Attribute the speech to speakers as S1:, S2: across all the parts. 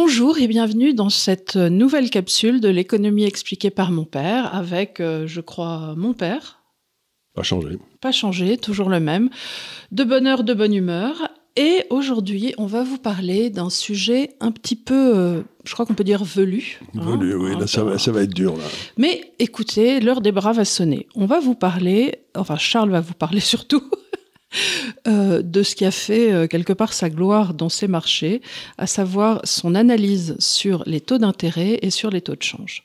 S1: Bonjour et bienvenue dans cette nouvelle capsule de l'économie expliquée par mon père avec, euh, je crois, mon père. Pas changé. Pas changé, toujours le même. De bonne heure, de bonne humeur. Et aujourd'hui, on va vous parler d'un sujet un petit peu, euh, je crois qu'on peut dire velu.
S2: Hein. Velu, oui, ça va être dur. Là.
S1: Mais écoutez, l'heure des bras va sonner. On va vous parler, enfin Charles va vous parler surtout euh, de ce qui a fait euh, quelque part sa gloire dans ces marchés, à savoir son analyse sur les taux d'intérêt et sur les taux de change.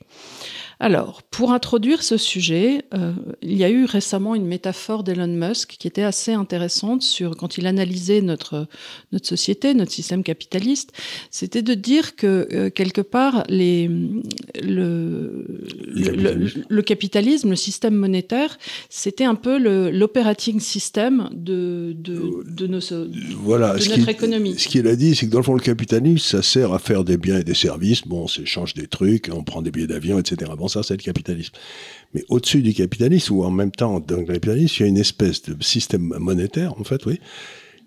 S1: Alors, pour introduire ce sujet, euh, il y a eu récemment une métaphore d'Elon Musk qui était assez intéressante sur quand il analysait notre notre société, notre système capitaliste, c'était de dire que euh, quelque part les le capitalisme, le système monétaire, c'était un peu l'operating system de de, de, voilà, notre économie. Ce qu'il
S2: a dit, c'est que dans le fond, le capitalisme, ça sert à faire des biens et des services. Bon, on s'échange des trucs, on prend des billets d'avion, etc ça, c'est le capitalisme. Mais au-dessus du capitalisme, ou en même temps, dans le capitalisme, il y a une espèce de système monétaire, en fait, oui,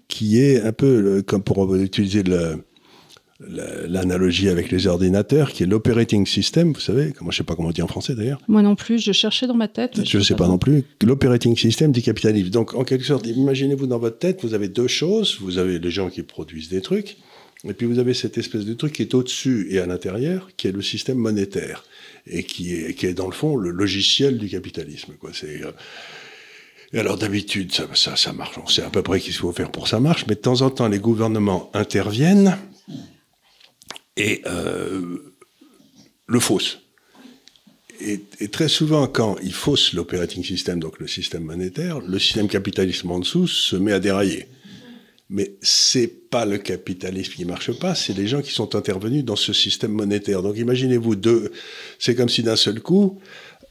S2: qui est un peu, comme pour utiliser le, l'analogie avec les ordinateurs, qui est l'operating system, vous savez, comment, je ne sais pas comment on dit en français d'ailleurs.
S1: Moi non plus, je cherchais dans ma tête. Je ne sais pas, pas non
S2: plus. L'operating system du capitalisme. Donc, en quelque sorte, imaginez-vous dans votre tête, vous avez deux choses. Vous avez les gens qui produisent des trucs, et puis vous avez cette espèce de truc qui est au-dessus et à l'intérieur, qui est le système monétaire et qui est, qui est dans le fond le logiciel du capitalisme. Quoi. C'est, euh, Et alors d'habitude, ça, ça, marche, on sait à peu près qu'il faut faire pour ça marche, mais de temps en temps, les gouvernements interviennent et euh, le faussent. Et, et, très souvent, quand ils faussent l'operating system, donc le système monétaire, le système capitaliste en dessous se met à dérailler. Mais c'est pas le capitalisme qui marche pas, c'est les gens qui sont intervenus dans ce système monétaire. Donc imaginez-vous deux, c'est comme si d'un seul coup,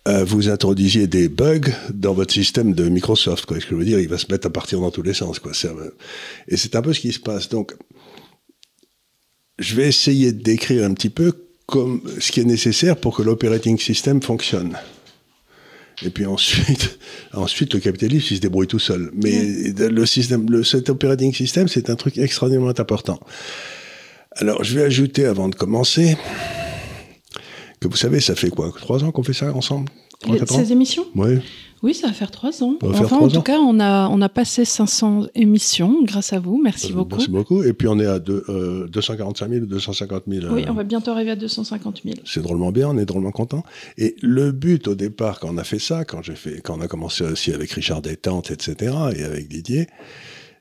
S2: euh, vous introduisiez des bugs dans votre système de Microsoft. Quoi. Ce que je veux dire, il va se mettre à partir dans tous les sens. Quoi. Et c'est un peu ce qui se passe. Donc, je vais essayer de décrire un petit peu comme ce qui est nécessaire pour que l'operating system fonctionne. Et puis ensuite, ensuite le capitalisme, il se débrouille tout seul. Mais le système, le, cet operating system, c'est un truc extrêmement important. Alors, je vais ajouter avant de commencer que vous savez, ça fait quoi Trois ans qu'on fait ça ensemble Trois, Ces émissions Oui.
S1: Oui, ça va faire trois ans. en tout cas, on a, on a passé 500 émissions grâce à vous. Merci euh, beaucoup. Merci
S2: beaucoup. Et puis, on est à deux, 245 000 ou 250 000. Oui, euh, on va
S1: bientôt arriver à 250 000.
S2: C'est drôlement bien, on est drôlement content. Et le but au départ, quand on a fait ça, quand, fait, quand on a commencé aussi avec Richard Détente, etc., et avec Didier,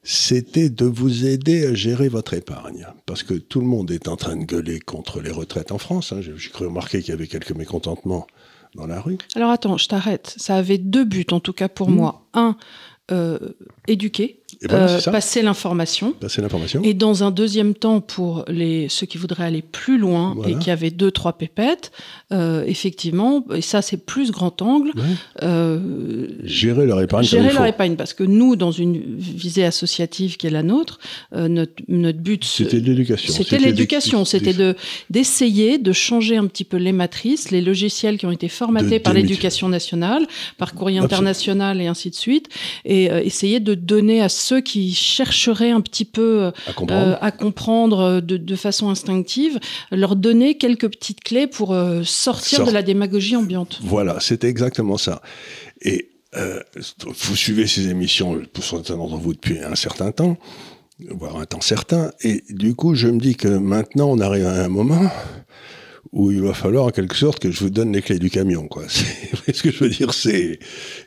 S2: c'était de vous aider à gérer votre épargne. Parce que tout le monde est en train de gueuler contre les retraites en France. Hein. J'ai cru remarquer qu'il y avait quelques mécontentements dans la rue.
S1: Alors attends, je t'arrête. Ça avait deux buts, en tout cas pour mmh. moi. Un, euh, éduquer, eh ben euh, passer l'information. Et dans un deuxième temps, pour les, ceux qui voudraient aller plus loin et qui avaient deux, trois pépettes, euh, effectivement, et ça c'est plus grand angle. Euh,
S2: gérer leur épargne. Gérer leur épargne,
S1: parce que nous, dans une visée associative qui est la nôtre, notre, but. C'était l'éducation. C'était l'éducation. C'était d'essayer de changer un petit peu les matrices, les logiciels qui ont été formatés par l'éducation nationale, par courrier international et ainsi de suite, et essayer de donner à ceux qui chercheraient un petit peu euh, à comprendre, euh, euh, de, façon instinctive, leur donner quelques petites clés pour sortir de la démagogie ambiante.
S2: Voilà, c'était exactement ça. Et vous suivez ces émissions, pour certains d'entre vous, depuis un certain temps, voire un temps certain, et du coup, je me dis que maintenant, on arrive à un moment où il va falloir en quelque sorte que je vous donne les clés du camion. Quoi. ce que je veux dire, c'est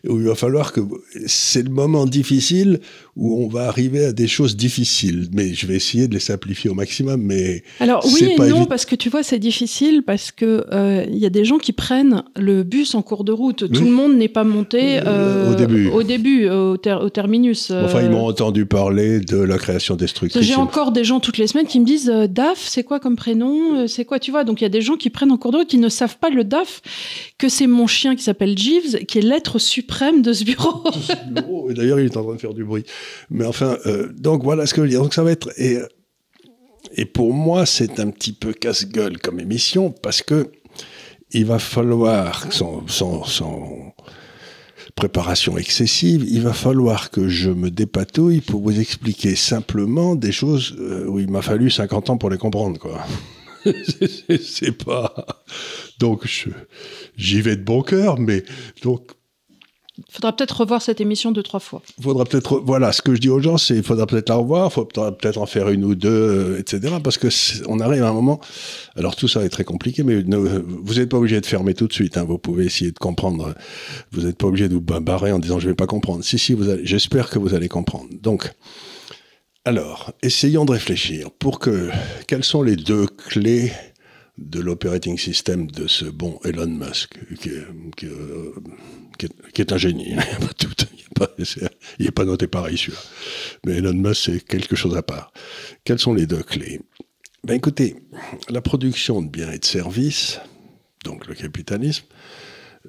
S2: où il va falloir que c'est le moment difficile où on va arriver à des choses difficiles. Mais je vais essayer de les simplifier au maximum. Mais
S1: alors oui et non parce que tu vois c'est difficile parce que euh, il y a des gens qui prennent le bus en cours de route. Tout le monde n'est pas monté euh, euh, au début. Au terminus. Enfin, ils m'ont
S2: entendu parler de la création destructrice. J'ai
S1: encore des gens toutes les semaines qui me disent DAF, c'est quoi comme prénom C'est quoi Tu vois Donc il y a des gens qui prennent en cours d'eau, qui ne savent pas le DAF, que c'est mon chien qui s'appelle Jeeves, qui est l'être suprême de ce bureau.
S2: et D'ailleurs, il est en train de faire du bruit. Mais enfin, euh, donc voilà ce que je veux dire. Donc ça va être. Et, et pour moi, c'est un petit peu casse-gueule comme émission, parce que il va falloir, sans, sans, préparation excessive, il va falloir que je me dépatouille pour vous expliquer simplement des choses euh, où il m'a fallu 50 ans pour les comprendre, quoi. c'est pas. Donc, j'y vais de bon cœur, mais donc.
S1: Faudra peut-être revoir cette émission deux, trois fois.
S2: Faudra peut-être. Voilà, ce que je dis aux gens, c'est il faudra peut-être la revoir, il faudra peut-être en faire une ou deux, euh, etc. Parce que on arrive à un moment. Alors, tout ça est très compliqué, mais vous n'êtes pas obligé de fermer tout de suite. Hein, vous pouvez essayer de comprendre. Vous n'êtes pas obligé de vous barrer en disant je ne vais pas comprendre. Si, si, j'espère que vous allez comprendre. Donc. Alors, essayons de réfléchir. Pour que, quelles sont les deux clés de l'operating system de ce bon Elon Musk, qui est, un génie. Il n'y a pas il n'est pas, noté pareil Mais Elon Musk, c'est quelque chose à part. Quelles sont les deux clés ben Écoutez, la production de biens et de services, donc le capitalisme,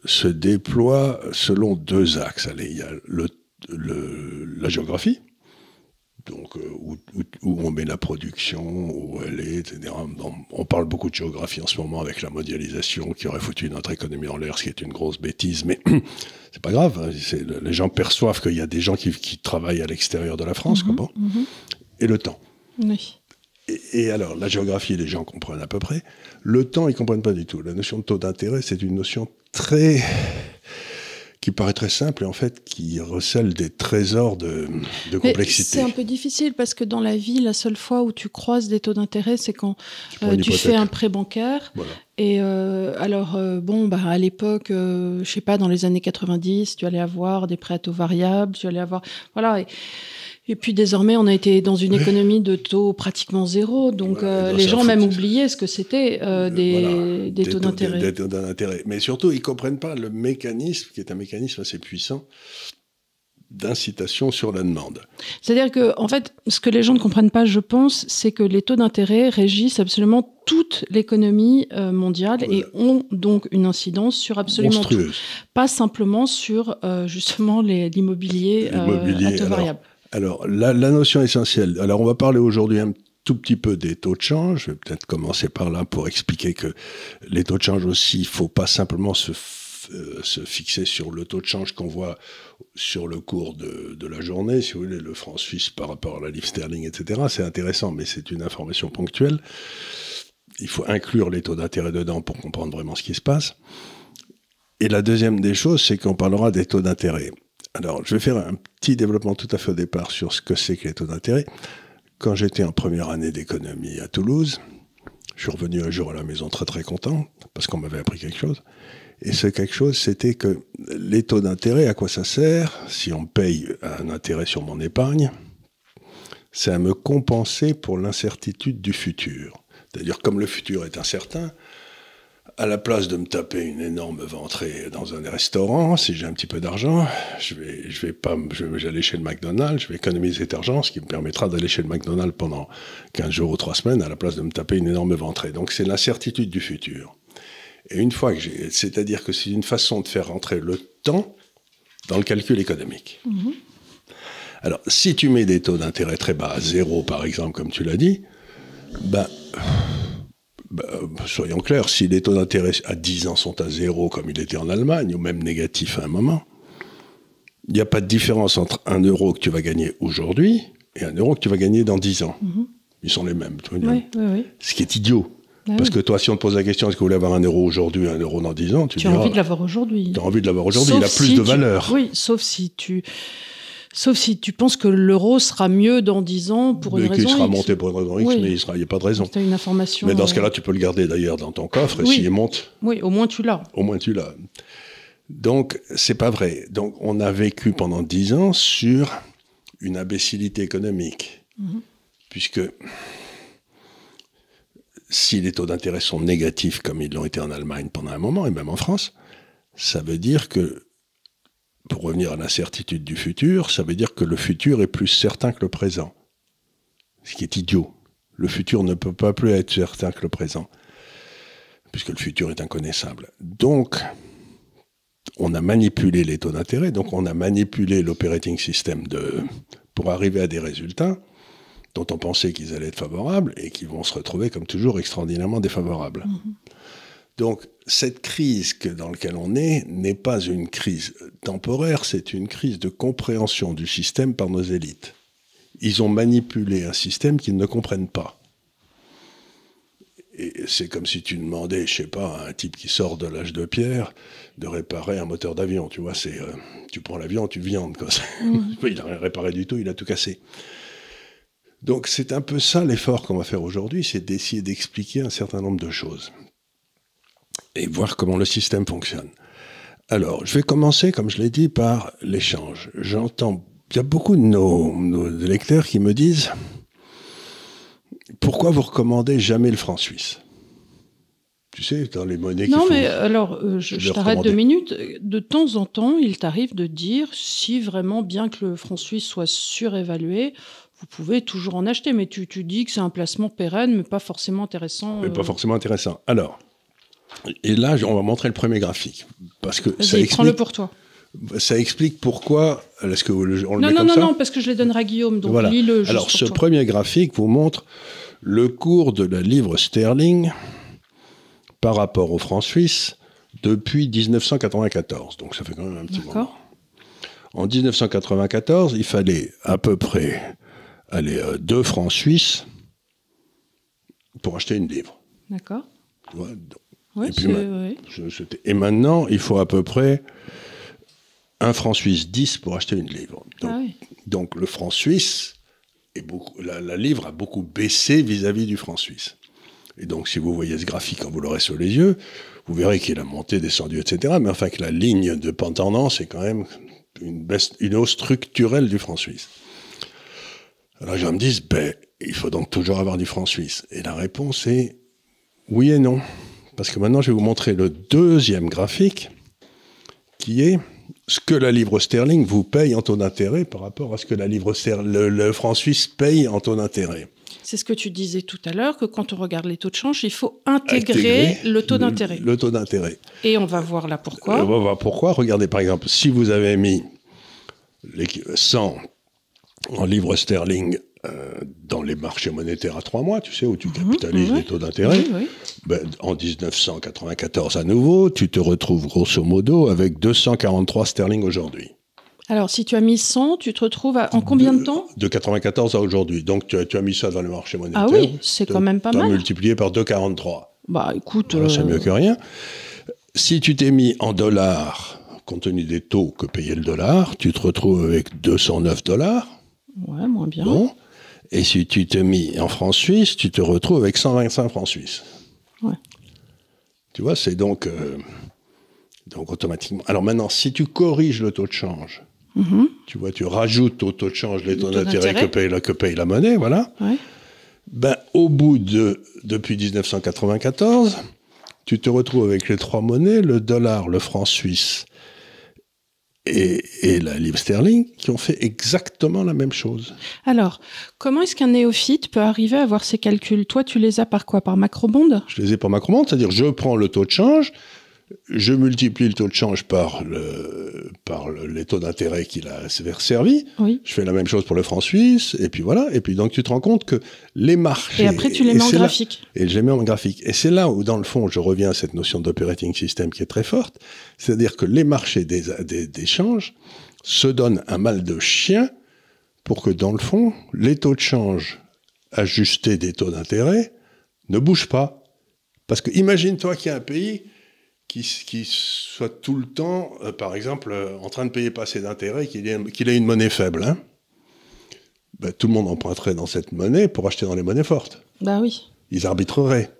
S2: se déploie selon deux axes. Allez, il y a le, la géographie, donc euh, où, on met la production, où elle est, etc. On, parle beaucoup de géographie en ce moment avec la mondialisation qui aurait foutu notre économie en l'air, ce qui est une grosse bêtise, mais c'est pas grave. Hein, les gens perçoivent qu'il y a des gens qui, travaillent à l'extérieur de la France, mhm, mhm. Et le temps. Oui. Et, alors, la géographie, les gens comprennent à peu près. Le temps, ils comprennent pas du tout. La notion de taux d'intérêt, c'est une notion très paraît très simple et en fait qui recèle des trésors de, complexité. C'est un
S1: peu difficile parce que dans la vie, la seule fois où tu croises des taux d'intérêt, c'est quand tu, euh, fais un prêt bancaire. Et euh, alors, euh, bon, bah, à l'époque, je sais pas, dans les années 90, tu allais avoir des prêts à taux variables, tu allais avoir. Voilà. Et et puis désormais, on a été dans une économie de taux pratiquement zéro, donc euh, les gens même oublié ce que c'était des, taux
S2: d'intérêt. Mais surtout, ils ne comprennent pas le mécanisme, qui est un mécanisme assez puissant, d'incitation sur la demande.
S1: C'est-à-dire que, en fait, ce que les gens ne comprennent pas, je pense, c'est que les taux d'intérêt régissent absolument toute l'économie euh, mondiale et ont donc une incidence sur absolument tout. Pas simplement sur, euh, justement, l'immobilier à taux variable.
S2: Alors, la, notion essentielle. Alors, on va parler aujourd'hui un tout petit peu des taux de change. Je vais peut-être commencer par là pour expliquer que les taux de change aussi, il ne faut pas simplement euh, se fixer sur le taux de change qu'on voit sur le cours de, de, la journée, si vous voulez, le franc suisse par rapport à la livre sterling, etc. C'est intéressant, mais c'est une information ponctuelle. Il faut inclure les taux d'intérêt dedans pour comprendre vraiment ce qui se passe. Et la deuxième des choses, c'est qu'on parlera des taux d'intérêt. Alors, je vais faire un petit développement tout à fait au départ sur ce que c'est que les taux d'intérêt. Quand j'étais en première année d'économie à Toulouse, je suis revenu un jour à la maison très très content parce qu'on m'avait appris quelque chose. Et ce quelque chose, c'était que les taux d'intérêt, à quoi ça sert Si on paye un intérêt sur mon épargne, c'est à me compenser pour l'incertitude du futur. C'est-à-dire, comme le futur est incertain, à la place de me taper une énorme ventrée dans un restaurant, si j'ai un petit peu d'argent, je vais, je vais pas, je aller chez le McDonald's, je vais économiser cet argent, ce qui me permettra d'aller chez le McDonald's pendant 15 jours ou 3 semaines à la place de me taper une énorme ventrée. Donc c'est l'incertitude du futur. Et une fois que j'ai, c'est-à-dire que c'est une façon de faire rentrer le temps dans le calcul économique. Mm-hmm. Alors, si tu mets des taux d'intérêt très bas, à zéro par exemple, comme tu l'as dit, ben, bah, soyons clairs, si les taux d'intérêt à 10 ans sont à zéro, comme il était en Allemagne, ou même négatif à un moment, il n'y a pas de différence entre un euro que tu vas gagner aujourd'hui et un euro que tu vas gagner dans 10 ans. Mhm. Ils sont les mêmes. Ce qui est idiot. Ah Parce que toi, si on te pose la question, est-ce que vous voulez avoir un euro aujourd'hui, un euro dans 10 ans Tu, as envie ah, de l'avoir
S1: aujourd'hui. Tu as envie de l'avoir aujourd'hui, il a plus de valeur. Oui, sauf si tu Sauf si tu penses que l'euro sera mieux dans 10 ans pour une raison. Il sera monté pour
S2: une raison X, mais il n'y a pas de raison. C'était
S1: une information. Mais dans ce euh, cas-là, tu
S2: peux le garder d'ailleurs dans ton coffre et s'il monte.
S1: Oui, au moins tu l'as.
S2: Au moins tu l'as. Donc, c'est pas vrai. Donc, on a vécu pendant 10 ans sur une imbécilité économique. Mhm. Puisque si les taux d'intérêt sont négatifs comme ils l'ont été en Allemagne pendant un moment, et même en France, ça veut dire que pour revenir à l'incertitude du futur, ça veut dire que le futur est plus certain que le présent. Ce qui est idiot. Le futur ne peut pas plus être certain que le présent, puisque le futur est inconnaissable. Donc, on a manipulé les taux d'intérêt, donc on a manipulé l'operating system de, pour arriver à des résultats dont on pensait qu'ils allaient être favorables et qui vont se retrouver, comme toujours, extraordinairement défavorables. Mm-hmm. Donc cette crise dans laquelle on est n'est pas une crise temporaire, c'est une crise de compréhension du système par nos élites. Ils ont manipulé un système qu'ils ne comprennent pas. Et c'est comme si tu demandais, je sais pas, à un type qui sort de l'âge de pierre de réparer un moteur d'avion. Tu vois, c'est, euh, tu prends l'avion, tu viandes. Mm. il n'a rien réparé du tout, il a tout cassé. Donc c'est un peu ça l'effort qu'on va faire aujourd'hui, c'est d'essayer d'expliquer un certain nombre de choses et voir comment le système fonctionne. Alors, je vais commencer, comme je l'ai dit, par l'échange. J'entends, il y a beaucoup de nos, lecteurs qui me disent pourquoi vous recommandez jamais le franc suisse Tu sais, dans les monnaies non, qui Non, mais alors, euh, je, t'arrête deux
S1: minutes. De temps en temps, il t'arrive de dire si vraiment, bien que le franc suisse soit surévalué, vous pouvez toujours en acheter, mais tu, dis que c'est un placement pérenne, mais pas forcément intéressant. Mais pas euh.
S2: forcément intéressant. Alors, et là, on va montrer le premier graphique. Parce que ça explique... prends-le pour toi. Ça explique pourquoi. Est-ce que on le non, non, non, non,
S1: parce que je les donnerai à Guillaume. Donc le Alors, ce
S2: premier graphique vous montre le cours de la livre sterling par rapport au franc suisse depuis 1994. Donc, ça fait quand même un petit moment. En 1994, il fallait à peu près aller 2 euh, francs suisses pour acheter une livre. D'accord. Donc et, maintenant, il faut à peu près un franc suisse 10 pour acheter une livre. Ah donc, le franc suisse, est la, livre a beaucoup baissé vis-à-vis du franc suisse. Et donc, si vous voyez ce graphique quand vous l'aurez sur les yeux, vous verrez qu'il a monté, descendu, etc. Mais enfin, que la ligne de tendance est quand même une, baisse, une hausse structurelle du franc suisse. Alors, les gens me disent, ben, il faut donc toujours avoir du franc suisse. Et la réponse est oui et non. Parce que maintenant, je vais vous montrer le deuxième graphique, qui est ce que la livre sterling vous paye en taux d'intérêt par rapport à ce que la livre le, le franc suisse paye en taux d'intérêt.
S1: C'est ce que tu disais tout à l'heure, que quand on regarde les taux de change, il faut intégrer, le taux d'intérêt.
S2: Le, taux d'intérêt.
S1: Et on va voir là pourquoi. Euh, on
S2: va voir pourquoi. Regardez par exemple, si vous avez mis les 100 en livre sterling euh, dans les marchés monétaires à trois mois, tu sais, où tu mhm, capitalises mhm. les taux d'intérêt. Ben, en 1994 à nouveau, tu te retrouves grosso modo avec 243 sterling aujourd'hui.
S1: Alors, si tu as mis 100, tu te retrouves en combien de, temps
S2: De 94 à aujourd'hui. Donc, tu as, mis ça dans le marché monétaire. Ah oui, c'est quand même pas mal. multiplié par 2,43.
S1: Bah, écoute... Euh... C'est mieux
S2: que rien. Si tu t'es mis en dollars, compte tenu des taux que payait le dollar, tu te retrouves avec 209 dollars.
S1: Ouais, moins bien. Bon.
S2: Et si tu te mis en France-Suisse, tu te retrouves avec 125 francs suisses. Tu vois, c'est donc, euh, donc automatiquement. Alors maintenant, si tu corriges le taux de change, mm-hmm. tu vois, tu rajoutes au taux de change les taux d'intérêt que paye, la, que la monnaie, voilà. Ben, au bout de, depuis 1994, tu te retrouves avec les trois monnaies, le dollar, le franc suisse et, la livre sterling qui ont fait exactement la même chose.
S1: Alors, comment est-ce qu'un néophyte peut arriver à avoir ces calculs Toi, tu les as par quoi Par macrobonde
S2: Je les ai par macrobonde, c'est-à-dire je prends le taux de change, je multiplie le taux de change par, les taux d'intérêt qu'il a servi. Je fais la même chose pour le franc suisse, et puis voilà. Et puis donc tu te rends compte que les marchés. Et après tu les mets en graphique. et je les mets en graphique. Et c'est là où, dans le fond, je reviens à cette notion d'operating system qui est très forte. C'est-à-dire que les marchés des, des, se donnent un mal de chien pour que, dans le fond, les taux de change ajustés des taux d'intérêt ne bougent pas. Parce que imagine-toi qu'il y a un pays qui, soit tout le temps, euh, par exemple, euh, en train de payer pas assez d'intérêts, qu'il ait, ait, une monnaie faible. Hein. Ben, tout le monde emprunterait dans cette monnaie pour acheter dans les monnaies fortes. Bah oui. Ils arbitreraient.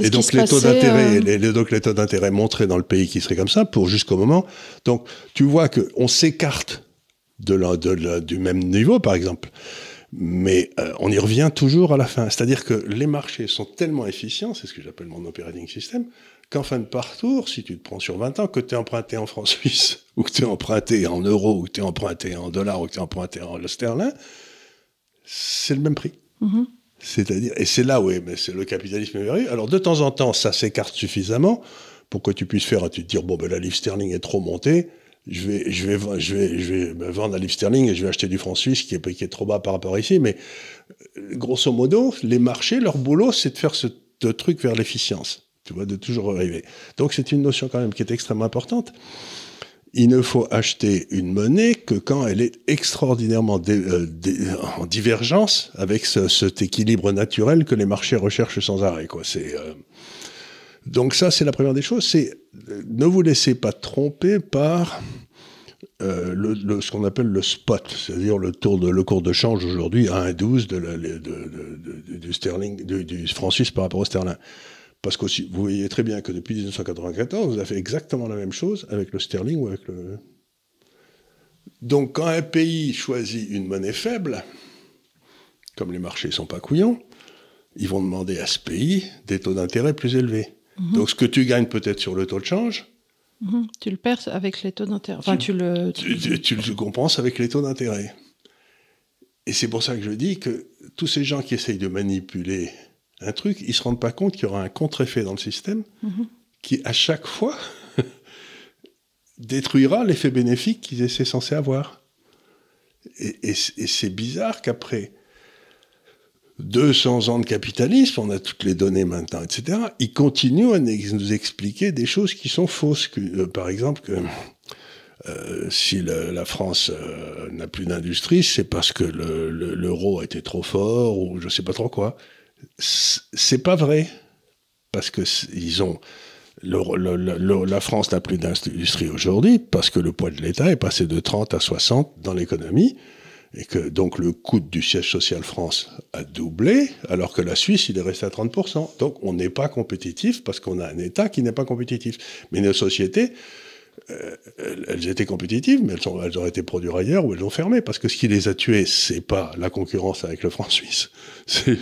S2: Et donc, les taux d'intérêt, montraient donc les d'intérêt montrés dans le pays qui serait comme ça pour jusqu'au moment. Donc tu vois qu'on s'écarte de, du même niveau par exemple, mais euh, on y revient toujours à la fin. C'est-à-dire que les marchés sont tellement efficients, c'est ce que j'appelle mon operating system, qu'en fin de parcours, si tu te prends sur 20 ans, que tu es emprunté en francs suisse ou que tu es emprunté en euros, ou que tu es emprunté en dollars, ou que tu es emprunté en sterling, c'est le même prix. Mhm. C'est-à-dire, et c'est là où mais c'est le capitalisme merveilleux. Alors de temps en temps, ça s'écarte suffisamment pour que tu puisses faire, tu te dire, bon, ben, la livre sterling est trop montée, je vais, je vais, je vais, je vais me vendre la livre sterling et je vais acheter du franc suisse qui est, qui trop bas par rapport à ici. Mais euh, grosso modo, les marchés, leur boulot, c'est de faire ce truc vers l'efficience tu vois, de toujours arriver. Donc c'est une notion quand même qui est extrêmement importante. Il ne faut acheter une monnaie que quand elle est extraordinairement euh, en divergence avec ce, cet équilibre naturel que les marchés recherchent sans arrêt. Quoi. C'est, euh, Donc ça, c'est la première des choses. C'est ne vous laissez pas tromper par euh, ce qu'on appelle le spot, c'est-à-dire le, le cours de change aujourd'hui à 1,12 de, de, du, sterling, du, du franc suisse par rapport au sterling. Parce que vous voyez très bien que depuis 1994, vous avez fait exactement la même chose avec le sterling ou avec le. Donc quand un pays choisit une monnaie faible, comme les marchés ne sont pas couillons, ils vont demander à ce pays des taux d'intérêt plus élevés. Mhm. Donc ce que tu gagnes peut-être sur le taux de change,
S1: mhm. tu le perds avec les taux d'intérêt. Enfin, tu, le... tu
S2: le compenses avec les taux d'intérêt. Et c'est pour ça que je dis que tous ces gens qui essayent de manipuler un truc, ils ne se rendent pas compte qu'il y aura un contre-effet dans le système mhm. qui, à chaque fois, détruira l'effet bénéfique qu'ils étaient censés avoir. Et, c'est bizarre qu'après 200 ans de capitalisme, on a toutes les données maintenant, etc., ils continuent à nous expliquer des choses qui sont fausses. Euh, par exemple, que euh, si la France euh, n'a plus d'industrie, c'est parce que l'euro a été trop fort ou je ne sais pas trop quoi. C'est pas vrai. Parce que ils ont. la France n'a plus d'industrie aujourd'hui parce que le poids de l'État est passé de 30 à 60 dans l'économie et que donc le coût du siège social France a doublé, alors que la Suisse, il est resté à 30%. Donc on n'est pas compétitif parce qu'on a un État qui n'est pas compétitif. Mais nos sociétés, euh, elles étaient compétitives, mais elles, sont, elles auraient été produites ailleurs ou elles ont fermé, parce que ce qui les a tuées, c'est pas la concurrence avec le franc suisse, c'est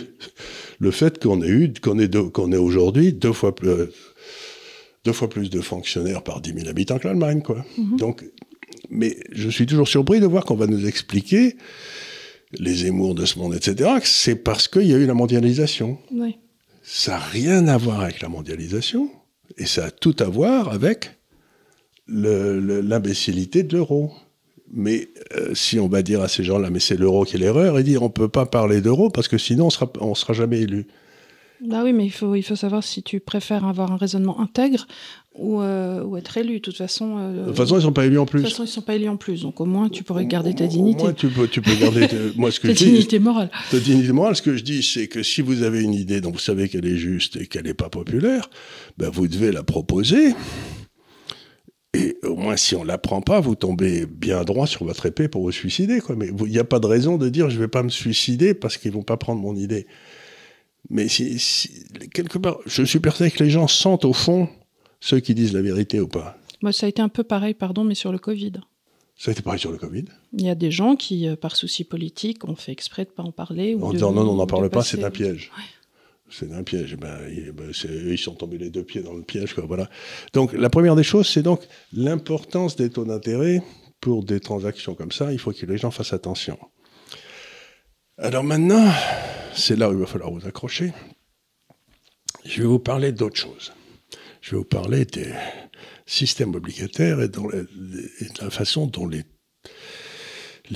S2: le fait qu'on ait eu, qu'on ait, qu'on aujourd'hui deux fois plus, euh, deux fois plus de fonctionnaires par 10 000 habitants que l'Allemagne, quoi. Mhm. Donc, mais je suis toujours surpris de voir qu'on va nous expliquer les émours de ce monde, etc. C'est parce qu'il y a eu la mondialisation. Ça n'a rien à voir avec la mondialisation et ça a tout à voir avec l'imbécilité le, de l'euro. Mais euh, si on va dire à ces gens-là, mais c'est l'euro qui est l'erreur, et dire on ne peut pas parler d'euro parce que sinon on sera, ne on sera jamais élu.
S1: Bah oui, mais il faut, il faut savoir si tu préfères avoir un raisonnement intègre ou, euh, ou être élu. De toute façon, euh, de toute façon ils ne sont pas élus en plus. De toute façon, ils sont pas élus en plus. Donc au moins, tu pourrais garder ta dignité. Moi, tu peux,
S2: tu peux garder moi, ce que ta dignité morale. Ta dignité morale, ce que je dis, c'est que si vous avez une idée dont vous savez qu'elle est juste et qu'elle n'est pas populaire, bah, vous devez la proposer. Et au moins, si on ne l'apprend pas, vous tombez bien droit sur votre épée pour vous suicider. Quoi. Mais il n'y a pas de raison de dire je ne vais pas me suicider parce qu'ils ne vont pas prendre mon idée. Mais si, quelque part, je suis persuadé que les gens sentent au fond ceux qui disent la vérité ou pas.
S1: Moi, ça a été un peu pareil, pardon, mais sur le Covid.
S2: Ça a été pareil sur le Covid.
S1: Il y a des gens qui, euh, par souci politique, ont fait exprès de ne pas en parler. Ou en disant non, non, on n'en parle pas, c'est un
S2: piège. C'est un piège. Ben, ben ils sont tombés les deux pieds dans le piège. voilà. Donc, la première des choses, c'est donc l'importance des taux d'intérêt pour des transactions comme ça. Il faut que les gens fassent attention. Alors maintenant, c'est là où il va falloir vous accrocher. Je vais vous parler d'autre chose. Je vais vous parler des systèmes obligataires et, dans de la façon dont les,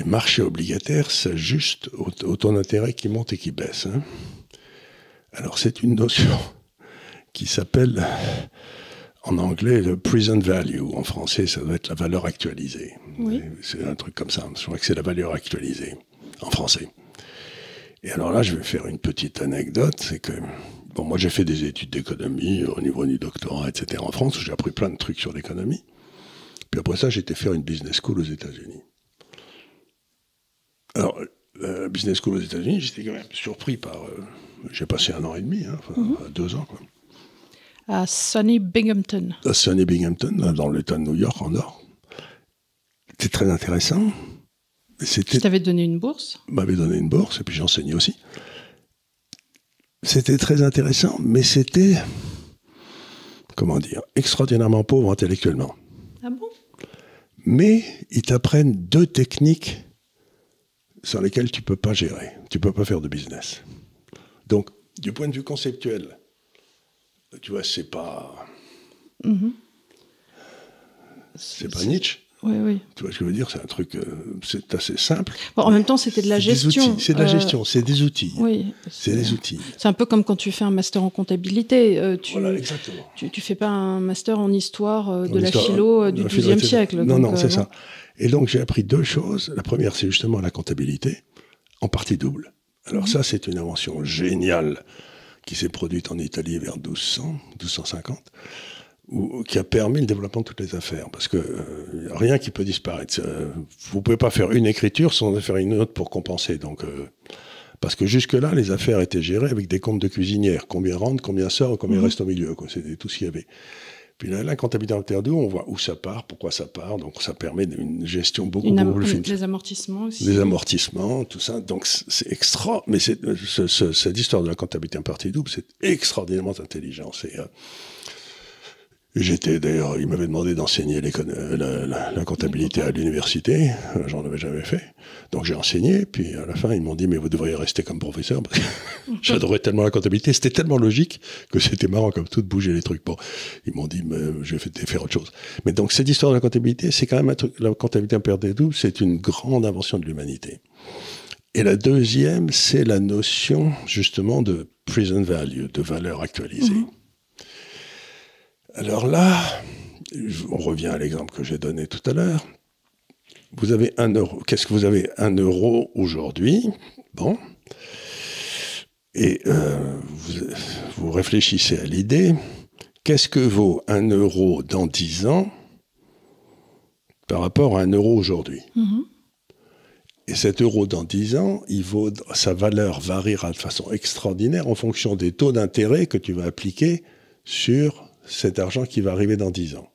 S2: marchés obligataires s'ajustent aux taux d'intérêt qui montent et qui baissent. Hein. Alors c'est une notion qui s'appelle en anglais le present value. En français, ça doit être la valeur actualisée. C'est un truc comme ça. Je crois que c'est la valeur actualisée en français. Et alors là, je vais faire une petite anecdote. C'est que, bon, moi j'ai fait des études d'économie au niveau du doctorat, etc. en France, où j'ai appris plein de trucs sur l'économie. Puis après ça, j'étais faire une business school aux États-Unis. Alors, euh, la business school aux États-Unis, j'étais quand même surpris par. Euh, j'ai passé un an et demi, hein, mhm. deux ans. Quoi.
S1: À Sunny Binghamton.
S2: À Sunny Binghamton, dans l'État de New York, en or. C'était très intéressant. Tu t'avais
S1: donné une bourse
S2: M'avait donné une bourse, et puis j'enseignais aussi. C'était très intéressant, mais c'était, comment dire, extraordinairement pauvre intellectuellement. Ah bon Mais ils t'apprennent deux techniques sur lesquelles tu ne peux pas gérer, tu ne peux pas faire de business. Donc, du point de vue conceptuel, tu vois, c'est pas. Mhm. C'est pas Nietzsche. Oui, oui. Tu vois ce que je veux dire C'est un truc, euh, c'est assez simple.
S1: en même temps, c'était de la gestion. C'est de la euh, gestion,
S2: c'est des outils. Oui. C'est des outils.
S1: C'est un peu comme quand tu fais un master en comptabilité. Euh, tu, voilà, exactement. Tu, fais pas un master en histoire de la philo du XIIe siècle. Non, non, c'est ça.
S2: Et donc, j'ai appris deux choses. La première, c'est justement la comptabilité, en partie double. Alors mhm. ça, c'est une invention géniale qui s'est produite en Italie vers 1200, 1250, qui a permis le développement de toutes les affaires. Parce que euh, rien qui peut disparaître. vous ne pouvez pas faire une écriture sans faire une autre pour compenser. Euh, parce que jusque-là, les affaires étaient gérées avec des comptes de cuisinière. Combien rentre, combien sort, combien mhm. reste au milieu. C'était tout ce qu'il y avait. Puis là, comptabilité en on voit où ça part, pourquoi ça part. Donc, ça permet une gestion beaucoup plus fine. Des
S1: amortissements aussi. Des
S2: amortissements, tout ça. Donc, c'est extra. Mais euh, cette histoire de la comptabilité partie double, c'est extraordinairement intelligent. C'est euh, J'étais d'ailleurs, ils m'avaient demandé d'enseigner euh, la, comptabilité à l'université, euh, j'en avais jamais fait. Donc j'ai enseigné, puis à la fin ils m'ont dit mais vous devriez rester comme professeur j'adorais tellement la comptabilité, c'était tellement logique que c'était marrant comme tout de bouger les trucs. Bon, ils m'ont dit mais je vais faire autre chose. Mais donc cette histoire de la comptabilité, c'est quand même un truc, la comptabilité en perte des doubles, c'est une grande invention de l'humanité. Et la deuxième, c'est la notion justement de present value, de valeur actualisée. Mmh. Alors là, on revient à l'exemple que j'ai donné tout à l'heure. Vous avez un euro. Qu'est-ce que vous avez Un euro aujourd'hui. Bon. Et euh, vous, réfléchissez à l'idée. Qu'est-ce que vaut un euro dans 10 ans par rapport à un euro aujourd'hui mhm. Et cet euro dans 10 ans, il sa valeur variera de façon extraordinaire en fonction des taux d'intérêt que tu vas appliquer sur cet argent qui va arriver dans 10 ans.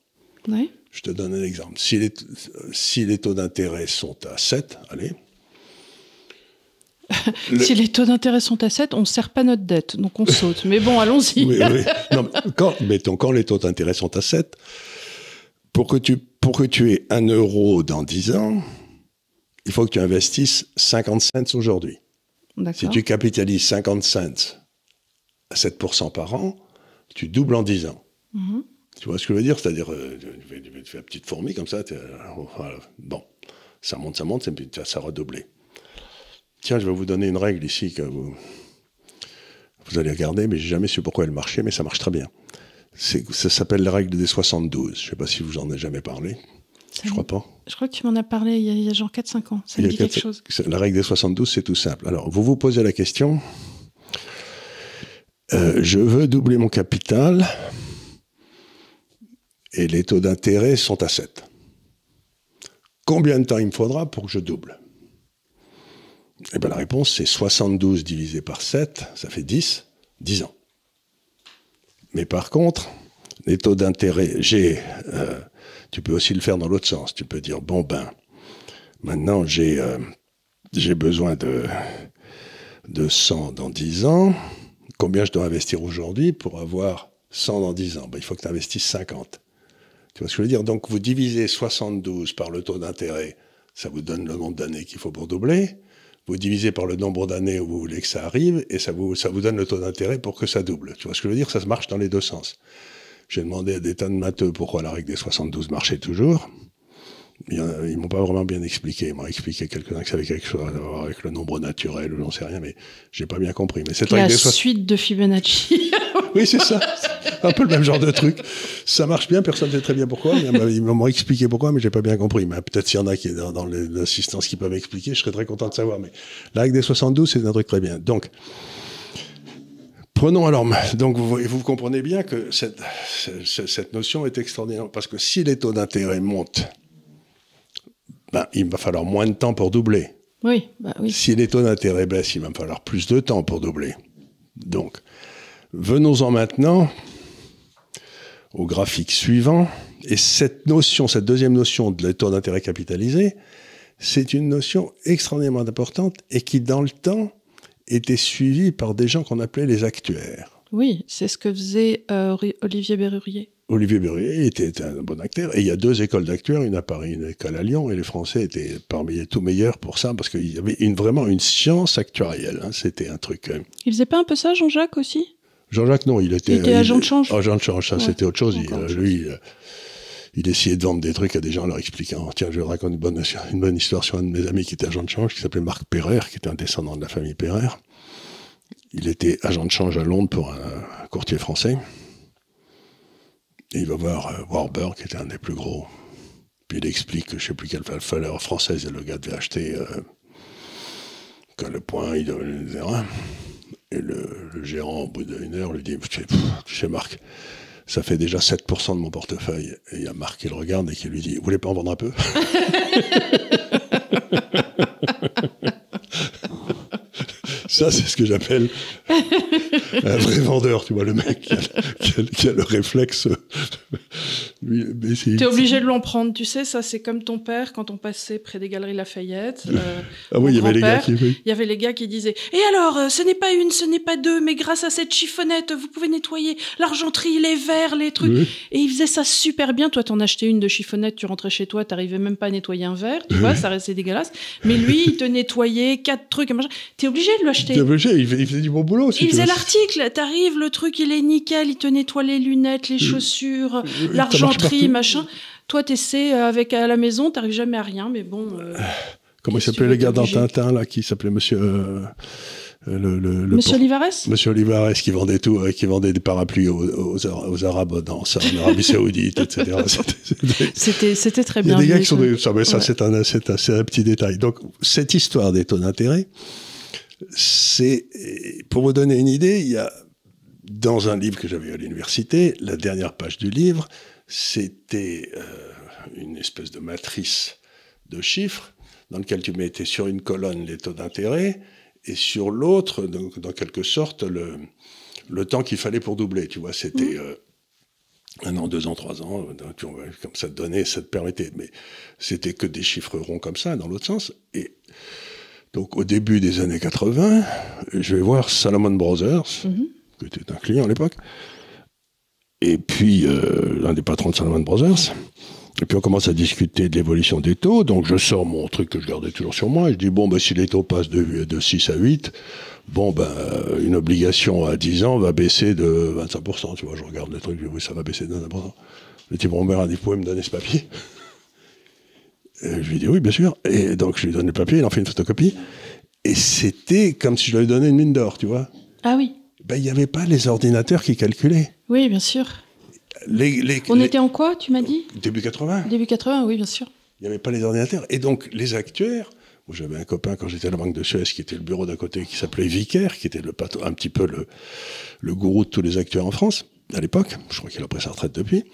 S2: Je te donne un exemple. Si les, taux d'intérêt sont à 7, allez.
S1: Si les taux d'intérêt sont à 7, on ne sert pas notre dette, donc on saute. Mais bon, allons-y.
S2: mettons, quand les taux d'intérêt sont à 7, pour que, tu, pour que tu aies 1 euro dans 10 ans, il faut que tu investisses 50 cents aujourd'hui. Si tu capitalises 50 cents à 7% par an, tu doubles en 10 ans. Mhm. Tu vois ce que je veux dire C'est-à-dire, euh, tu fais la petite fourmi comme ça, bon, ça monte, ça monte, ça redoublé. Tiens, je vais vous donner une règle ici que vous, vous allez regarder, mais j'ai jamais su pourquoi elle marchait, mais ça marche très bien. Ça s'appelle la règle des 72. Je ne sais pas si vous en avez jamais parlé. Je je crois pas.
S1: Je crois que tu m'en as parlé il y a, genre 4-5 ans. Ça dit quelque chose.
S2: La règle des 72, c'est tout simple. Alors, vous vous posez la question. Euh, je veux doubler mon capital et les taux d'intérêt sont à 7. Combien de temps il me faudra pour que je double Eh bien la réponse c'est 72 divisé par 7, ça fait 10, 10 ans. Mais par contre, les taux d'intérêt, j'ai, euh, tu peux aussi le faire dans l'autre sens, tu peux dire, bon ben, maintenant j'ai euh, j'ai besoin de, 100 dans 10 ans, combien je dois investir aujourd'hui pour avoir 100 dans 10 ans ben, Il faut que tu investisses 50. Tu vois ce que je veux dire Donc vous divisez 72 par le taux d'intérêt, ça vous donne le nombre d'années qu'il faut pour doubler. Vous divisez par le nombre d'années où vous voulez que ça arrive, et ça vous, ça vous donne le taux d'intérêt pour que ça double. Tu vois ce que je veux dire Ça se marche dans les deux sens. J'ai demandé à des tas de matheux pourquoi la règle des 72 marchait toujours. Ils m'ont pas vraiment bien expliqué. Ils m'ont expliqué quelques-uns que ça avait quelque chose à voir avec le nombre naturel ou j'en sais rien, mais j'ai pas bien compris. Mais cette la suite
S1: de Fibonacci. oui, c'est ça.
S2: un peu le même genre de truc. Ça marche bien, personne ne sait très bien pourquoi. Ils m'ont expliqué pourquoi, mais j'ai pas bien compris. Mais peut-être s'il y en a qui est dans, l'assistance qui peuvent m'expliquer, je serais très content de savoir. Mais la règle des 72, c'est un truc très bien. Donc, Prenons alors, donc vous, comprenez bien que cette, notion est extraordinaire, parce que si les taux d'intérêt montent, ben, il va falloir moins de temps pour doubler.
S1: Oui, bah oui.
S2: Si les taux d'intérêt baissent, il va falloir plus de temps pour doubler. Donc, venons-en maintenant au graphique suivant. Et cette notion, cette deuxième notion de taux d'intérêt capitalisé, c'est une notion extrêmement importante et qui, dans le temps, était suivie par des gens qu'on appelait les actuaires.
S1: Oui, c'est ce que faisait euh, Olivier Berrurier.
S2: Olivier Berrurier était un bon acteur, et il y a deux écoles d'actuaires, une à Paris, une école à Lyon, et les Français étaient parmi les tout meilleurs pour ça, parce qu'il y avait vraiment une science actuarielle. Hein. C'était un truc. Euh,
S1: il faisait pas un peu ça, Jean-Jacques aussi
S2: Jean-Jacques, non, il était, agent de change. Agent de change, ça c'était autre chose. Euh, lui, euh, il essayait de vendre des trucs à des gens en leur expliquant oh, tiens je raconte une bonne, une bonne histoire sur un de mes amis qui était agent de change qui s'appelait Marc Perrer qui était un descendant de la famille Perrer il était agent de change à Londres pour un, courtier français il va voir euh, Warburg qui était un des plus gros puis il explique que je sais plus quelle valeur française et le gars devait acheter le point il devait, et le, gérant, au bout d'une heure, lui dit Tu sais, Marc, ça fait déjà 7% de mon portefeuille. Et il y a Marc qui le regarde et qui lui dit Vous voulez pas en vendre un peu Ça, c'est ce que j'appelle un vrai vendeur, tu vois, le mec qui a le réflexe T'es obligé de
S1: l'en prendre, tu sais, ça c'est comme ton père quand on passait près des galeries Lafayette. ah euh, oui, il y avait les gars qui... Il y avait les gars qui disaient « Et eh alors, euh, ce n'est pas une, ce n'est pas deux, mais grâce à cette chiffonnette, vous pouvez nettoyer l'argenterie, les verres, les trucs. Et il faisait ça super bien. Toi, t'en achetais une de chiffonnette, tu rentrais chez toi, t'arrivais même pas à nettoyer un verre, tu vois, ça restait dégueulasse. Mais lui, il te nettoyait quatre trucs, tu T'es obligé de l'acheter. T'es obligé, il,
S2: faisait du bon boulot. aussi. il faisait
S1: l'article, t'arrives, le truc, il est nickel, il te nettoie les lunettes, les chaussures, l'argent machin. Toi, t'essaies euh, avec à la maison, t'arrives jamais à rien, mais bon. Euh, euh,
S2: comment il s'appelait le gars dans Tintin, là, qui s'appelait Monsieur. Monsieur Olivares Monsieur Olivares qui vendait tout, qui vendait des parapluies aux, Arabes dans en
S1: Arabie Saoudite, etc. C'était très bien. Il y a des gars qui ça c'est
S2: un, un, petit détail. Donc cette histoire des taux d'intérêt, c'est pour vous donner une idée, il y a dans un livre que j'avais à l'université, la dernière page du livre, c'était euh, une espèce de matrice de chiffres dans lequel tu mettais sur une colonne les taux d'intérêt et sur l'autre, dans quelque sorte, le, temps qu'il fallait pour doubler. Tu vois, c'était mmh. euh, un an, deux ans, trois ans, euh, comme ça te donnait, ça te permettait. Mais c'était que des chiffres ronds comme ça, dans l'autre sens. Et donc, au début des années 80, je vais voir Salomon Brothers, mmh. qui était un client à l'époque, et puis euh, l'un des patrons de Salomon Brothers. Et puis on commence à discuter de l'évolution des taux. Donc je sors mon truc que je gardais toujours sur moi. Et je dis, bon, ben, si les taux passent de, de 6 à 8, bon, ben, une obligation à 10 ans va baisser de 25%. Tu vois, je regarde le truc, je dis, oui, ça va baisser de 25%. Le type père a dit, vous pouvez me donner ce papier Je lui dis, oui, bien sûr. Et donc je lui donne le papier, il en fait une photocopie. Et c'était comme si je lui avais donné une mine d'or, tu vois. Ah oui. Ben, il n'y avait pas les ordinateurs qui calculaient. Oui, bien sûr. On était
S1: en quoi, tu m'as dit
S2: Début 80.
S1: Début 80, oui, bien sûr.
S2: Il n'y avait pas les ordinateurs. Et donc, les actuaires, j'avais un copain quand j'étais à la Banque de Suez, qui était le bureau d'à côté, qui s'appelait Vicaire, qui était le un petit peu le, le gourou de tous les actuaires en France, à l'époque. Je crois qu'il a pris sa retraite depuis.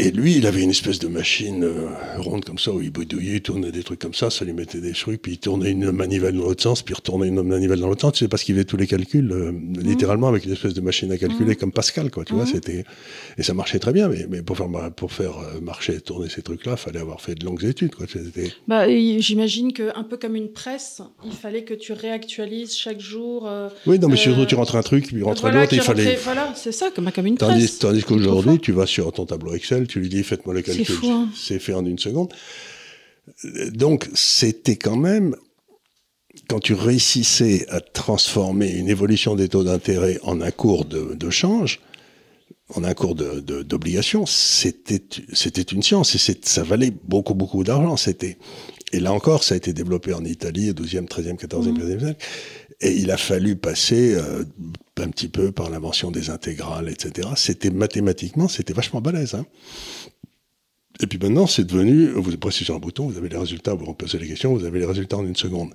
S2: Et lui, il avait une espèce de machine euh, ronde comme ça, où il bidouillait, il tournait des trucs comme ça, ça lui mettait des trucs, puis il tournait une manivelle dans l'autre sens, puis il retournait une manivelle dans l'autre sens, tu sais, parce qu'il faisait tous les calculs, euh, mmh. littéralement, avec une espèce de machine à calculer mmh. comme Pascal, quoi, tu vois, mmh. c'était... Et ça marchait très bien, mais, pour faire, pour faire euh, marcher et tourner ces trucs-là, fallait avoir fait de longues études, quoi,
S1: Bah, j'imagine qu'un peu comme une presse, il fallait que tu réactualises chaque jour... oui, non, mais surtout, tu
S2: rentres un truc, puis rentres un autre, il fallait...
S1: Voilà, c'est ça, comme, une presse.
S2: Tandis qu'aujourd'hui, tu vas sur ton tableau Excel, tu lui dis faites-moi le calcul. Hein. C'est fait en une seconde. Donc c'était quand même, quand tu réussissais à transformer une évolution des taux d'intérêt en un cours de, change, en un cours d'obligation, de, c'était c'était une science et ça valait beaucoup, beaucoup d'argent. C'était Et là encore, ça a été développé en Italie, 12e, 13e, 14e, 15e siècle. Et il a fallu passer euh, un petit peu par l'invention des intégrales, etc. C'était mathématiquement, c'était vachement balèze. Hein. Et puis maintenant, c'est devenu, vous appuyez sur un bouton, vous avez les résultats, vous reposez les questions, vous avez les résultats en une seconde.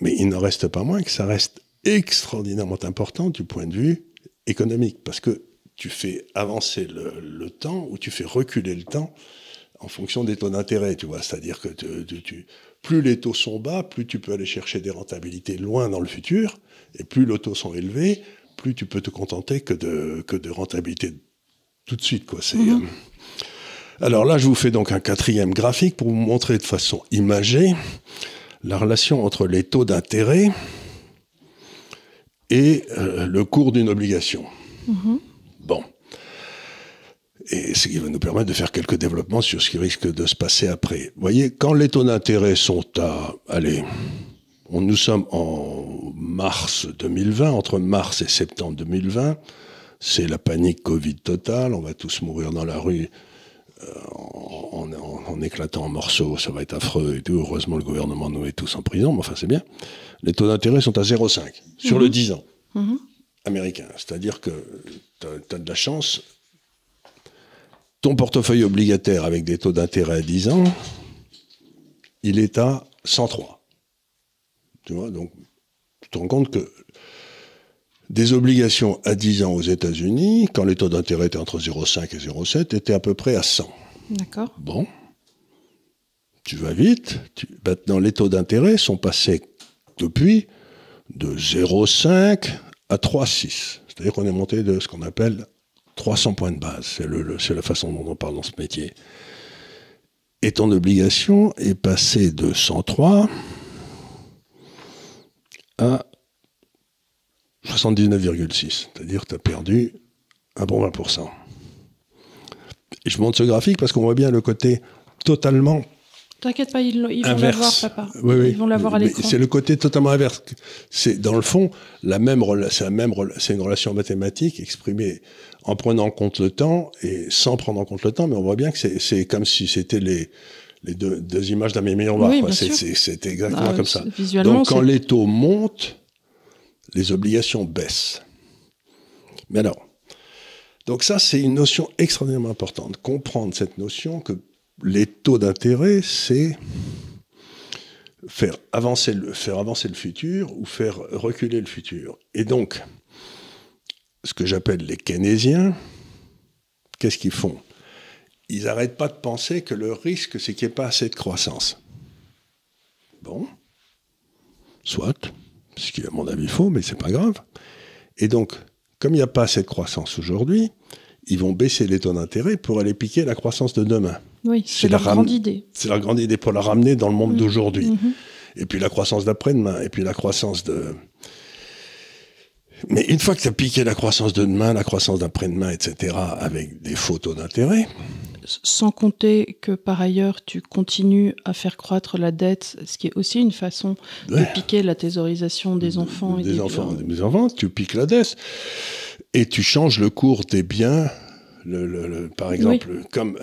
S2: Mais il n'en reste pas moins que ça reste extraordinairement important du point de vue économique, parce que tu fais avancer le, temps ou tu fais reculer le temps en fonction des taux d'intérêt, tu vois. C'est-à-dire que plus les taux sont bas, plus tu peux aller chercher des rentabilités loin dans le futur, et plus les taux sont élevés, plus tu peux te contenter que de, que de rentabilité tout de suite. Mhm. Euh, alors là, je vous fais donc un quatrième graphique pour vous montrer de façon imagée la relation entre les taux d'intérêt et euh, le cours d'une obligation. Mhm. Bon. Et ce qui va nous permettre de faire quelques développements sur ce qui risque de se passer après. Vous voyez, quand les taux d'intérêt sont à, allez, nous sommes en mars 2020, entre mars et septembre 2020. C'est la panique Covid totale. On va tous mourir dans la rue euh, en, éclatant en morceaux. Ça va être affreux et tout. Heureusement, le gouvernement nous met tous en prison. Mais enfin, c'est bien. Les taux d'intérêt sont à 0,5 sur le 10 mhm. ans mhm. américain. C'est-à-dire que tu as de la chance. Ton portefeuille obligataire avec des taux d'intérêt à 10 ans, il est à 103. Tu donc tu te rends compte que des obligations à 10 ans aux États-Unis, quand les taux d'intérêt étaient entre 0,5 et 0,7, étaient à peu près à 100. D'accord. Bon. Tu vas vite. Maintenant, les taux d'intérêt sont passés depuis de 0,5 à 3,6. C'est-à-dire qu'on est monté de ce qu'on appelle 300 points de base. C'est, la façon dont on parle dans ce métier. Et ton obligation est passée de 103 à 79,6. C'est-à-dire tu as perdu un bon 20%. Et je montre ce graphique parce qu'on voit bien le côté totalement.
S1: T'inquiète pas, ils, vont l'avoir, papa. Oui,
S2: oui. Ils vont l'avoir à l'écran. C'est le côté totalement inverse. C'est dans le fond la même c'est c'est une relation mathématique exprimée en prenant en compte le temps et sans prendre en compte le temps, mais on voit bien que c'est comme si c'était les les deux, images d'un mes noir. c'est exactement bah, comme ça. Donc quand les taux montent, les obligations baissent. Mais alors, donc ça c'est une notion extrêmement importante. Comprendre cette notion que les taux d'intérêt, c'est faire avancer, le, faire avancer le futur ou faire reculer le futur. Et donc, ce que j'appelle les keynésiens, qu'est-ce qu'ils font ils n'arrêtent pas de penser que le risque, c'est qu'il n'y ait pas assez de croissance. Bon, soit, ce qui est à mon avis faux, mais c'est pas grave. Et donc, comme il n'y a pas assez de croissance aujourd'hui, ils vont baisser les taux d'intérêt pour aller piquer la croissance de demain.
S1: Oui, c'est la grande idée.
S2: C'est la grande idée pour la ramener dans le monde d'aujourd'hui. Mhm. Et puis la croissance d'après-demain, et puis la croissance de, mais une fois que tu as piqué la croissance de demain, la croissance d'après-demain, etc., avec des photos d'intérêt.
S1: Sans compter que par ailleurs, tu continues à faire croître la dette, ce qui est aussi une façon de piquer la thésaurisation des enfants. Des, et des enfants,
S2: des, des enfants, tu piques la dette et tu changes le cours des biens, par exemple, comme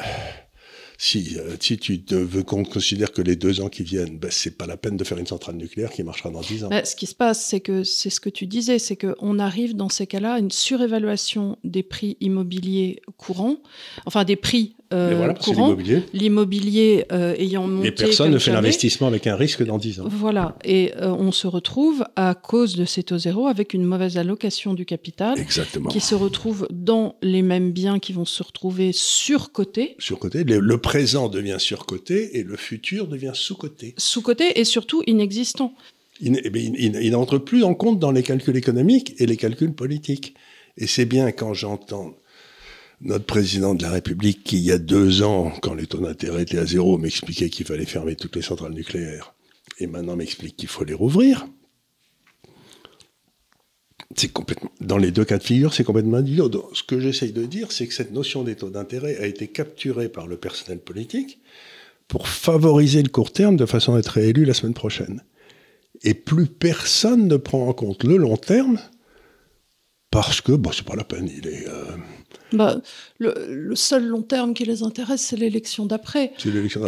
S2: euh, si, tu veux qu'on considère que les deux ans qui viennent, ce ben, c'est pas la peine de faire une centrale nucléaire qui marchera dans dix ans. Ben,
S1: ce qui se passe, c'est que c'est ce que tu disais, c'est qu'on arrive dans ces cas-là à une surévaluation des prix immobiliers courants, enfin des prix euh, voilà, courant. L'immobilier euh, ayant monté. Et personne ne fait l'investissement
S2: avec un risque dans 10 ans.
S1: Voilà. Et euh, on se retrouve à cause de ces taux zéro avec une mauvaise allocation du capital. Qui se retrouve dans les mêmes biens qui vont se retrouver surcotés.
S2: Surcotés. Le, présent devient surcoté et le futur
S1: devient sous-coté. Sous-coté et surtout inexistant.
S2: Eh il n'entre plus en compte dans les calculs économiques et les calculs politiques. Et c'est bien quand j'entends notre président de la République, qui il y a deux ans, quand les taux d'intérêt étaient à zéro, m'expliquait qu'il fallait fermer toutes les centrales nucléaires, et maintenant m'explique qu'il faut les rouvrir, c'est complètement, dans les deux cas de figure, c'est complètement idiot. ce que j'essaye de dire, c'est que cette notion des taux d'intérêt a été capturée par le personnel politique pour favoriser le court terme de façon à être réélu la semaine prochaine. Et plus personne ne prend en compte le long terme parce que, bon, c'est pas la peine, il est. Euh,
S1: bah, le, le, seul long terme qui les intéresse, c'est l'élection d'après.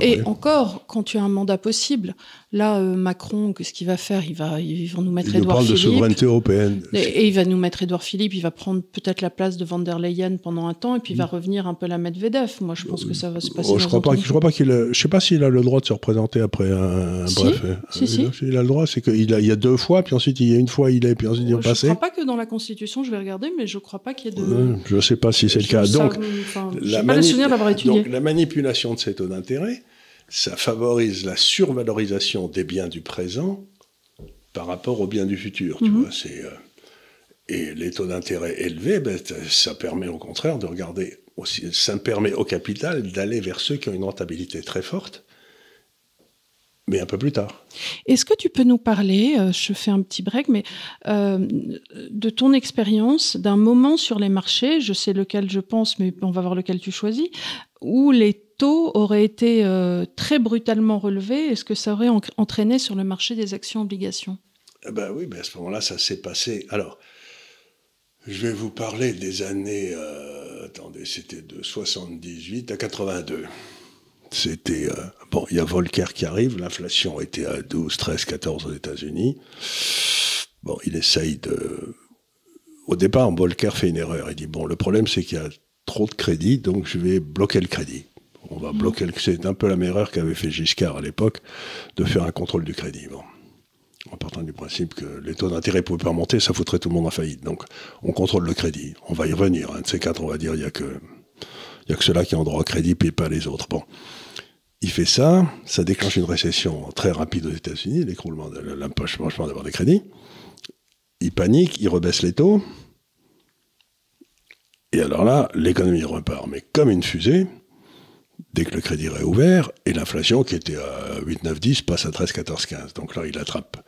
S1: Et encore, quand tu as un mandat possible, Là, euh, Macron, qu'est-ce qu'il va faire il va, Ils vont nous mettre il Philippe. parle de souveraineté européenne. Et, il va nous mettre Edouard Philippe, il va prendre peut-être la place de van der Leyen pendant un temps, et puis il va mm. revenir un peu la Medvedev. Moi, je pense que ça va se passer. Oh, je ne crois, pas, je crois
S2: pas qu'il sais pas s'il a le droit de se représenter après un, bref. Hein. Il a le droit, c'est qu'il il y a deux fois, puis ensuite il y a une fois, il est, puis ensuite il est passé. Euh, je ne crois
S1: pas que dans la Constitution, je vais regarder, mais je ne crois pas qu'il y ait deux.
S2: je ne sais pas si c'est le cas. donc, la manipulation de ces taux d'intérêt ça favorise la survalorisation des biens du présent par rapport aux biens du futur. Mhm. vois, c'est, euh, et les taux d'intérêt élevés, ben, ça permet au contraire de regarder, aussi, ça permet au capital d'aller vers ceux qui ont une rentabilité très forte, mais un peu plus tard.
S1: Est-ce que tu peux nous parler, euh, je fais un petit break, mais euh, de ton expérience d'un moment sur les marchés, je sais lequel je pense, mais on va voir lequel tu choisis, où les taux aurait été euh, très brutalement relevé, est-ce que ça aurait entraîné sur le marché des actions-obligations
S2: eh ben Oui, à ce moment-là, ça s'est passé. Alors, je vais vous parler des années. Euh, attendez, c'était de 78 à 82. C'était. Euh, bon, il y a Volcker qui arrive, l'inflation était à 12, 13, 14 aux États-Unis. Bon, il essaye de. Au départ, Volcker fait une erreur. Il dit Bon, le problème, c'est qu'il y a trop de crédit, donc je vais bloquer le crédit on va bloquer C'est un peu la même erreur qu'avait fait Giscard à l'époque de faire un contrôle du crédit. En partant du principe que les taux d'intérêt ne pouvaient pas monter, ça foutrait tout le monde en faillite. Donc, on contrôle le crédit. On va y revenir. Un de ces quatre, on va dire, il n'y a que, a que ceux-là qui ont droit au crédit, puis pas les autres. Il fait ça, ça déclenche une récession très rapide aux États-Unis, l'écroulement de l'empochement d'avoir des crédits. Il panique, il rebaisse les taux. Et alors là, l'économie repart, mais comme une fusée dès que le crédit est ouvert et l'inflation qui était à 8, 9, 10 passe à 13, 14, 15. Donc là, il attrape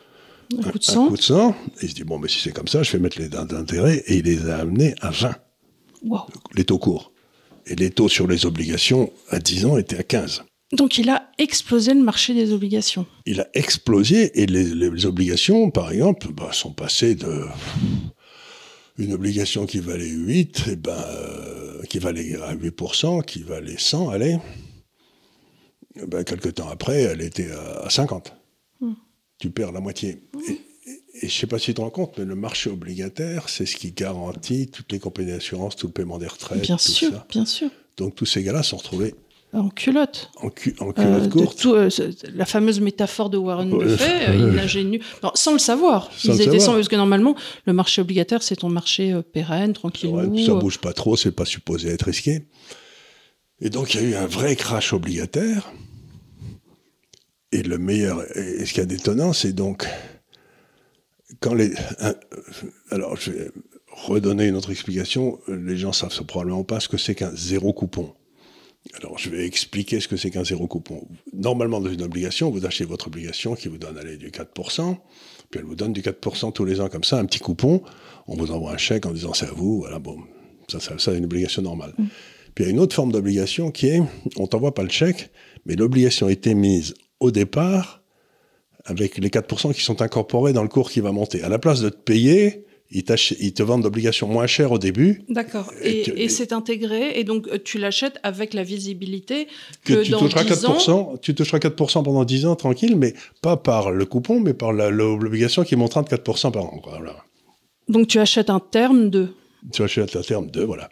S2: un, coup, de sang. Et il se dit, bon, mais si c'est comme ça, je vais mettre les d'intérêt, et il les a amenés à 20. Les taux courts. Et les taux sur les obligations à 10 ans étaient à 15.
S1: Donc il a explosé le marché des obligations.
S2: Il a explosé et les, obligations, par exemple, bah, sont passées de une obligation qui valait 8, et eh ben, euh, qui valait à 8%, qui valait 100, allez, eh ben, quelques temps après, elle était à 50. Hmm. Tu perds la moitié. Hmm. Et, je ne sais pas si tu te rends compte, mais le marché obligataire, c'est ce qui garantit toutes les compagnies d'assurance, tout le paiement des retraites. Bien sûr, bien sûr. Donc tous ces gars-là sont retrouvés
S1: en culotte.
S2: En, culotte euh, courte.
S1: Euh, la fameuse métaphore de Warren Buffet euh, il sans le savoir. ils parce que normalement, le marché obligataire, c'est ton marché pérenne, tranquille. ça bouge
S2: pas trop, c'est pas supposé être risqué. Et donc, il y a eu un vrai crash obligataire. Et le meilleur, et ce y a d'étonnant, c'est donc quand les. alors, je vais redonner une autre explication. Les gens savent probablement pas ce que c'est qu'un zéro coupon. Alors, je vais expliquer ce que c'est qu'un zéro coupon. Normalement, dans une obligation, vous achetez votre obligation qui vous donne allez, du 4%, puis elle vous donne du 4% tous les ans comme ça, un petit coupon. On vous envoie un chèque en disant c'est à vous, voilà, bon, ça, c'est une obligation normale. Mm. Puis il y a une autre forme d'obligation qui est on t'envoie pas le chèque, mais l'obligation est mise au départ avec les 4% qui sont incorporés dans le cours qui va monter. À la place de te payer, ils, te vendent l'obligation moins chère au début.
S1: D'accord. Et, c'est intégré. Et donc, euh, tu l'achètes avec la visibilité que, tu, dans toucheras 10 ans...
S2: tu toucheras 4%. pendant 10 ans, tranquille, mais pas par le coupon, mais par l'obligation qui montera de 4% par an. Voilà.
S1: Donc, tu achètes un terme de.
S2: Tu achètes un terme de, voilà.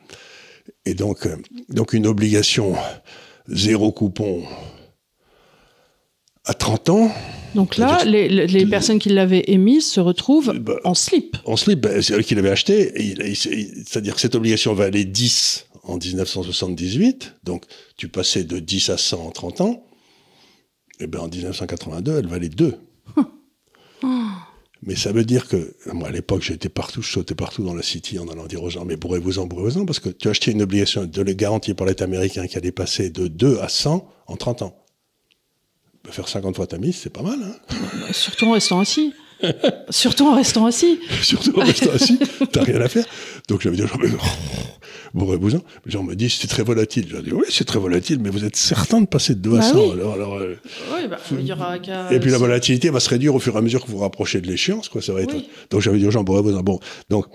S2: Et donc, euh, donc une obligation zéro coupon à 30 ans.
S1: Donc là, les, personnes qui l'avaient émise se retrouvent eh ben, en slip.
S2: En slip, ben, c'est eux qui l'avaient acheté. C'est-à-dire que cette obligation valait 10 en 1978. Donc tu passais de 10 à 100 en 30 ans. Et eh bien, en 1982, elle valait 2. Mais ça veut dire que, moi à l'époque, j'étais partout, je sautais partout dans la city en allant dire aux gens, mais bourrez-vous-en, bourrez-vous-en, parce que tu as acheté une obligation de garantie par l'État américain qui allait passer de 2 à 100 en 30 ans faire 50 fois ta mise, c'est pas mal. Hein bah, Surtout
S1: en restant assis. Surtout en restant assis. Surtout
S2: en restant assis, t'as rien à faire. Donc j'avais dit, vous en. Les gens me disent, c'est très volatile. J'ai dit, oui, c'est très volatile, mais vous êtes certain de passer de 2 à 100. Bah oui. Alors, euh,
S1: oui, bah, il y aura et puis la
S2: volatilité va se réduire au fur et à mesure que vous vous rapprochez de l'échéance. Quoi, ça va être... Donc j'avais dit aux gens, bourré en. Bon, donc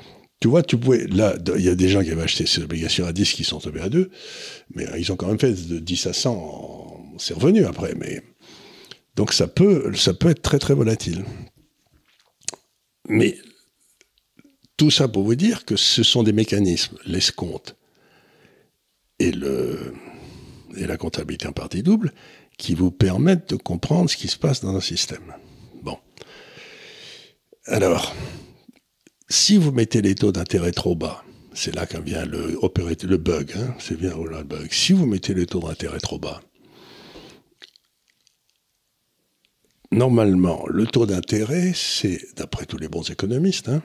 S2: tu vois, tu pouvais. Là, il y a des gens qui avaient acheté ces obligations à 10 qui sont tombés à 2, mais euh, ils ont quand même fait de 10 à 100. C'est revenu après, mais donc ça peut, ça peut être très très volatile. Mais tout ça pour vous dire que ce sont des mécanismes, l'escompte et, le, et la comptabilité en partie double, qui vous permettent de comprendre ce qui se passe dans un système. Bon. Alors, si vous mettez les taux d'intérêt trop bas, c'est là qu'en vient le, bug, hein, c'est bien oh le bug. Si vous mettez les taux d'intérêt trop bas, normalement, le taux d'intérêt, c'est, d'après tous les bons économistes, hein,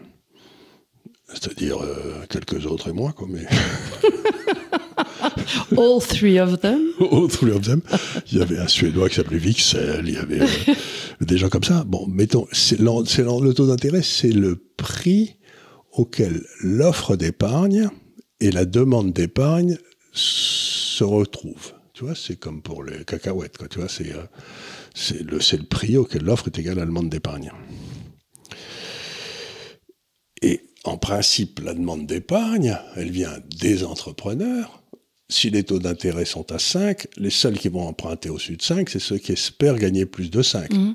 S2: c'est-à-dire euh, quelques autres et moi, quoi, mais.
S1: All three of them.
S2: All three of them. Il y avait un Suédois qui s'appelait Vixel, il y avait euh, des gens comme ça. Bon, mettons, le taux d'intérêt, c'est le prix auquel l'offre d'épargne et la demande d'épargne se retrouvent. Tu vois, c'est comme pour les cacahuètes, quoi. Tu vois, c'est. Euh, c'est le, prix auquel l'offre est égale à la demande d'épargne. Et en principe, la demande d'épargne, elle vient des entrepreneurs. Si les taux d'intérêt sont à 5, les seuls qui vont emprunter au-dessus de 5, c'est ceux qui espèrent gagner plus de 5. Mmh.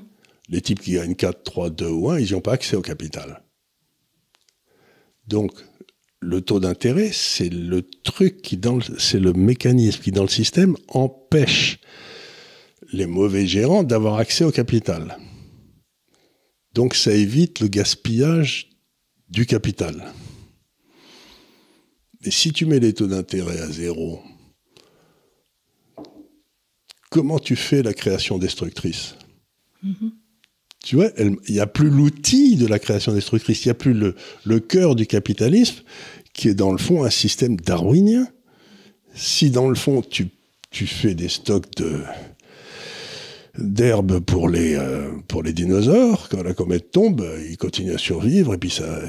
S2: Les types qui gagnent 4, 3, 2 ou 1, ils n'ont pas accès au capital. Donc, le taux d'intérêt, c'est le truc qui, c'est le mécanisme qui, dans le système, empêche les mauvais gérants d'avoir accès au capital. Donc ça évite le gaspillage du capital. Mais si tu mets les taux d'intérêt à zéro, comment tu fais la création destructrice mm-hmm. Tu vois, il n'y a plus l'outil de la création destructrice, il n'y a plus le, cœur du capitalisme, qui est dans le fond un système darwinien. Si dans le fond tu fais des stocks de, d'herbe pour les euh, pour les dinosaures. Quand la comète tombe, ils continuent à survivre. Et puis ça,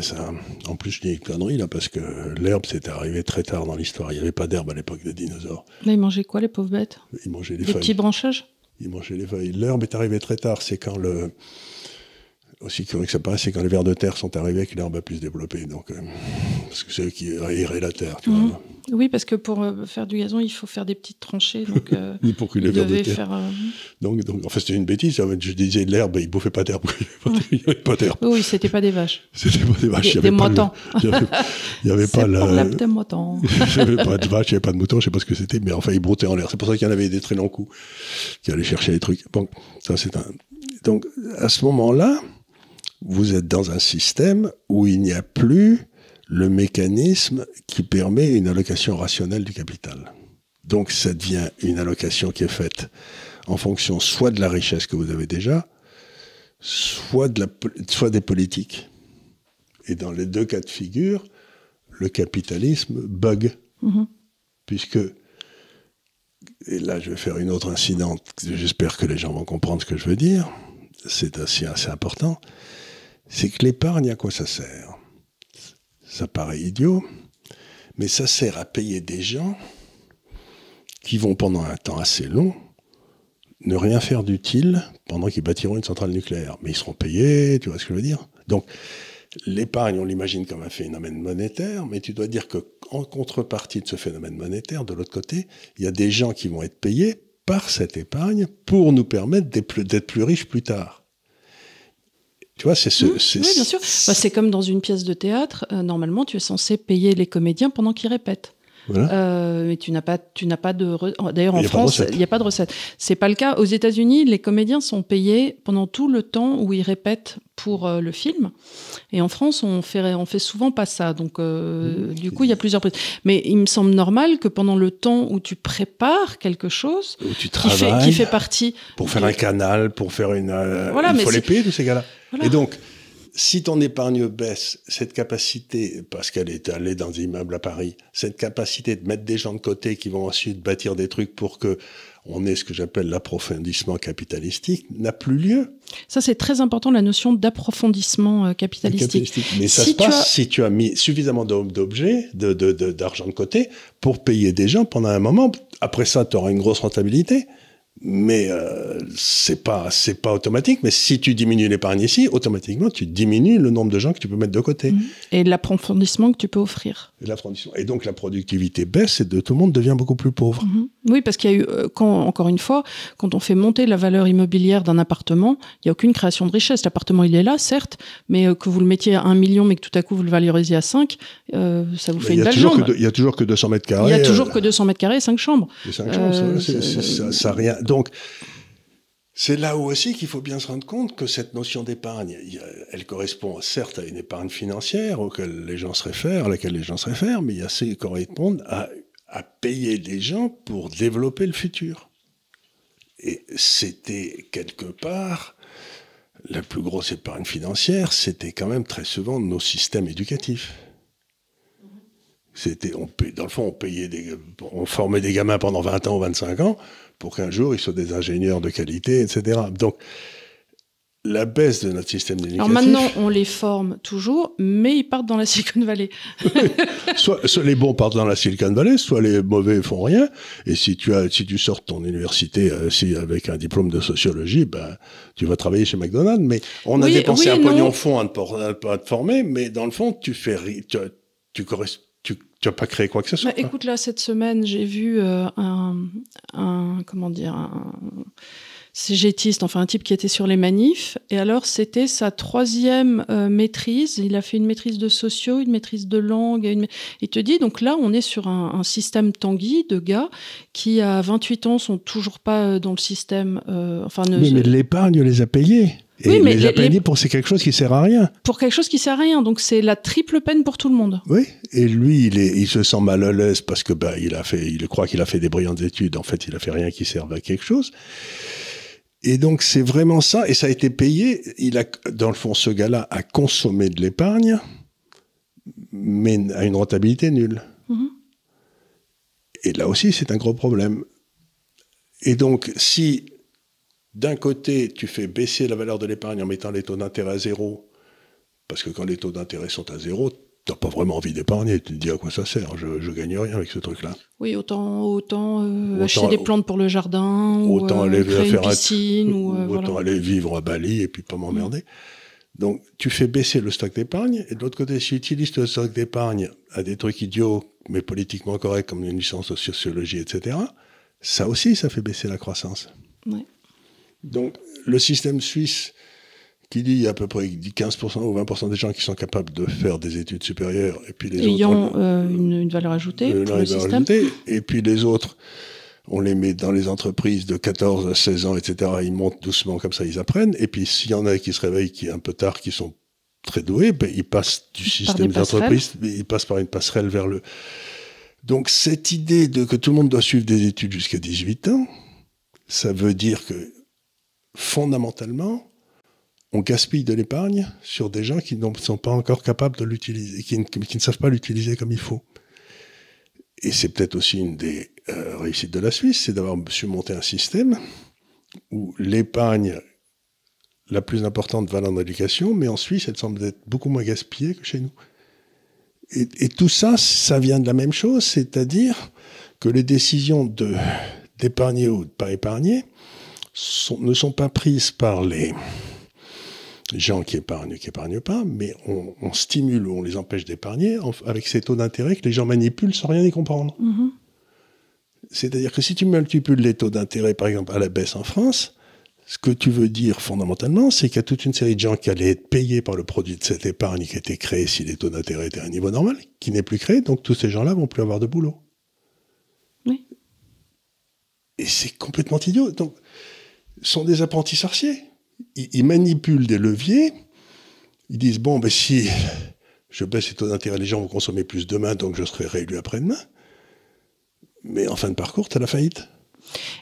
S2: en plus, je dis une connerie là parce que l'herbe c'est arrivé très tard dans l'histoire. Il n'y avait pas d'herbe à l'époque des dinosaures.
S1: Mais ils mangeaient quoi les pauvres bêtes
S2: Ils mangeaient les petits branchages. Ils mangeaient les feuilles. L'herbe est arrivée très tard. C'est quand le aussi que ça passe c'est quand les vers de terre sont arrivés que l'herbe a pu se développer. Donc, euh, parce que c'est eux qui aéraient la terre.
S1: Tu vois. Mhm. Oui, parce que pour euh, faire du gazon, il faut faire des petites tranchées. Donc, euh,
S2: pour que les vers de terre. Faire, donc, fait c'était une bêtise. Je disais l'herbe, ils bouffaient pas d'herbe. il n'y avait pas d'herbe.
S1: Oui, c'était pas des vaches. C'était pas des vaches. Des, il des moutons. il n'y
S2: avait, pas la. il n'y avait pas de vaches, il n'y avait pas de moutons, je ne sais pas ce que c'était, mais enfin, ils broutaient en l'air. C'est pour ça qu'il y en avait des très longs coups qui allaient chercher les trucs. ça, c'est Donc, à ce moment-là, vous êtes dans un système où il n'y a plus le mécanisme qui permet une allocation rationnelle du capital. Donc ça devient une allocation qui est faite en fonction soit de la richesse que vous avez déjà, soit, de la, soit des politiques. Et dans les deux cas de figure, le capitalisme bug. Mhm. Puisque, et là je vais faire une autre incidente, j'espère que les gens vont comprendre ce que je veux dire, c'est assez, assez important, c'est que l'épargne, à quoi ça sert Ça paraît idiot, mais ça sert à payer des gens qui vont pendant un temps assez long ne rien faire d'utile pendant qu'ils bâtiront une centrale nucléaire. Mais ils seront payés, tu vois ce que je veux dire Donc, l'épargne, on l'imagine comme un phénomène monétaire, mais tu dois dire que en contrepartie de ce phénomène monétaire, de l'autre côté, il y a des gens qui vont être payés par cette épargne pour nous permettre d'être plus riches plus tard. Tu vois, c'est ce. Mmh. bien
S1: sûr. Bah, c'est comme dans une pièce de théâtre. Euh, normalement, tu es censé payer les comédiens pendant qu'ils répètent. Euh, mais tu n'as pas, tu n'as pas de. D'ailleurs, en France, il n'y a pas de recette. C'est pas le cas. Aux États-Unis, les comédiens sont payés pendant tout le temps où ils répètent pour euh, le film. Et en France, on fait, on fait souvent pas ça. Donc, euh, mm-hmm. du coup, il y a plusieurs Mais il me semble normal que pendant le temps où tu prépares quelque chose, où
S2: tu qui, qui fait partie. Pour faire un canal, pour faire une. Il faut les payer, tous ces gars-là. Et donc, si ton épargne baisse, cette capacité, parce qu'elle est allée dans des immeubles à Paris, cette capacité de mettre des gens de côté qui vont ensuite bâtir des trucs pour que on ait ce que j'appelle l'approfondissement capitalistique, n'a plus
S1: lieu. Ça, c'est très important, la notion d'approfondissement euh, capitalistique. Mais ça se passe
S2: si tu as mis suffisamment d'objets, d'argent de côté pour payer des gens pendant un moment. Après ça, tu auras une grosse rentabilité mais euh, c'est pas c'est pas automatique. Mais si tu diminues l'épargne ici, automatiquement tu diminues le nombre de gens que tu peux mettre de côté mhm.
S1: et l'approfondissement que tu peux offrir.
S2: Et et donc la productivité baisse et de tout le monde devient beaucoup plus pauvre. Mhm.
S1: Oui, parce qu'il y a eu euh, quand encore une fois quand on fait monter la valeur immobilière d'un appartement, il y a aucune création de richesse. L'appartement il est là certes, mais euh, que vous le mettiez à un million mais que tout à coup vous le valorisiez à 5, euh, ça vous fait une belle Il
S2: y a toujours que 200 mètres carrés. Il y a toujours que
S1: 200 mètres carrés, 5 chambres. 5 chambres, ça, rien.
S2: Donc, c'est là où aussi qu'il faut bien se rendre compte que cette notion d'épargne, elle correspond certes à une épargne financière auquel les gens se réfèrent, à laquelle les gens se réfèrent, mais il y a qui correspondent à, payer des gens pour développer le futur. Et c'était quelque part la plus grosse épargne financière, c'était quand même très souvent nos systèmes éducatifs. C'était, dans le fond, on formait des gamins pendant 20 ans ou 25 ans pour qu'un jour ils soient des ingénieurs de qualité, etc. Donc, la baisse de notre système d'éducation. Alors maintenant,
S1: on les forme toujours, mais ils partent dans la Silicon Valley.
S2: soit, les bons partent dans la Silicon Valley, soit les mauvais font rien. Et si tu as, si tu sors ton université euh, avec un diplôme de sociologie, ben tu vas travailler chez McDonald's. Mais on a dépensé un pognon fond à te, former, mais dans le fond, tu fais, tu, tu corresponds tu n'as pas créé quoi que ce soit. Bah, écoute,
S1: là, cette semaine, j'ai vu euh, un, comment dire, un enfin un type qui était sur les manifs. Et alors, c'était sa troisième euh, maîtrise. Il a fait une maîtrise de sociaux, une maîtrise de langue. Il te dit, donc là, on est sur un, système tanguy de gars qui, à 28 ans, sont toujours pas euh, dans le système. enfin, mais
S2: l'épargne les a payés. Et oui, mais les, pour c'est quelque chose qui sert à rien.
S1: Pour quelque chose qui sert à rien, donc c'est la triple peine pour tout le monde.
S2: Oui, et lui, il, est, il se sent mal à l'aise parce que bah, il a fait, il croit qu'il a fait des brillantes études. En fait, il a fait rien qui serve à quelque chose. Et donc c'est vraiment ça, et ça a été payé. Il a, dans le fond, ce gars-là a consommé de l'épargne, mais à une rentabilité nulle. Mhm. Et là aussi, c'est un gros problème. Et donc, si d'un côté, tu fais baisser la valeur de l'épargne en mettant les taux d'intérêt à zéro, parce que quand les taux d'intérêt sont à zéro, tu n'as pas vraiment envie d'épargner. Tu te dis à quoi ça sert je, ne gagne rien avec ce truc-là.
S1: Oui, autant, autant, euh, acheter des plantes pour le jardin, autant aller faire ou, autant aller
S2: vivre à Bali et puis pas m'emmerder. Mm. Donc, tu fais baisser le stock d'épargne, et de l'autre côté, si tu utilises le stock d'épargne à des trucs idiots, mais politiquement corrects, comme une licence de sociologie, etc., ça aussi, ça fait baisser la croissance. Oui. Donc le système suisse qui dit à peu près 15% ou 20% des gens qui sont capables de faire des études supérieures et puis les ayant autres, euh,
S1: une, une, valeur ajoutée euh, pour le système
S2: et puis les autres on les met dans les entreprises de 14 à 16 ans, etc. Ils montent doucement comme ça, ils apprennent. Et puis s'il y en a qui se réveillent, qui est un peu tard, qui sont très doués, ben, ils passent du système d'entreprise, ils passent par une passerelle vers le. Donc cette idée de que tout le monde doit suivre des études jusqu'à 18 ans, ça veut dire que fondamentalement, on gaspille de l'épargne sur des gens qui ne sont pas encore capables de l'utiliser, qui, ne savent pas l'utiliser comme il faut. Et c'est peut-être aussi une des euh, réussites de la Suisse, c'est d'avoir surmonté un système où l'épargne la plus importante va dans l'éducation, mais en Suisse, elle semble être beaucoup moins gaspillée que chez nous. Et, et tout ça, ça vient de la même chose, c'est-à-dire que les décisions d'épargner ou de ne pas épargner ne sont pas prises par les gens qui épargnent, qui épargnent pas, mais on, stimule ou on les empêche d'épargner avec ces taux d'intérêt que les gens manipulent sans rien y comprendre. Mm-hmm. C'est-à-dire que si tu multiplies les taux d'intérêt, par exemple, à la baisse en France, ce que tu veux dire fondamentalement, c'est qu'il y a toute une série de gens qui allaient être payés par le produit de cette épargne qui a été créée si les taux d'intérêt étaient à un niveau normal, qui n'est plus créé, donc tous ces gens-là vont plus avoir de boulot. Oui. Et c'est complètement idiot. Donc, sont des apprentis sorciers. Ils, manipulent des leviers. Ils disent, bon, ben, si je baisse les taux d'intérêt, les gens vont consommer plus demain, donc je serai réélu après-demain. Mais en fin de parcours, tu as la faillite.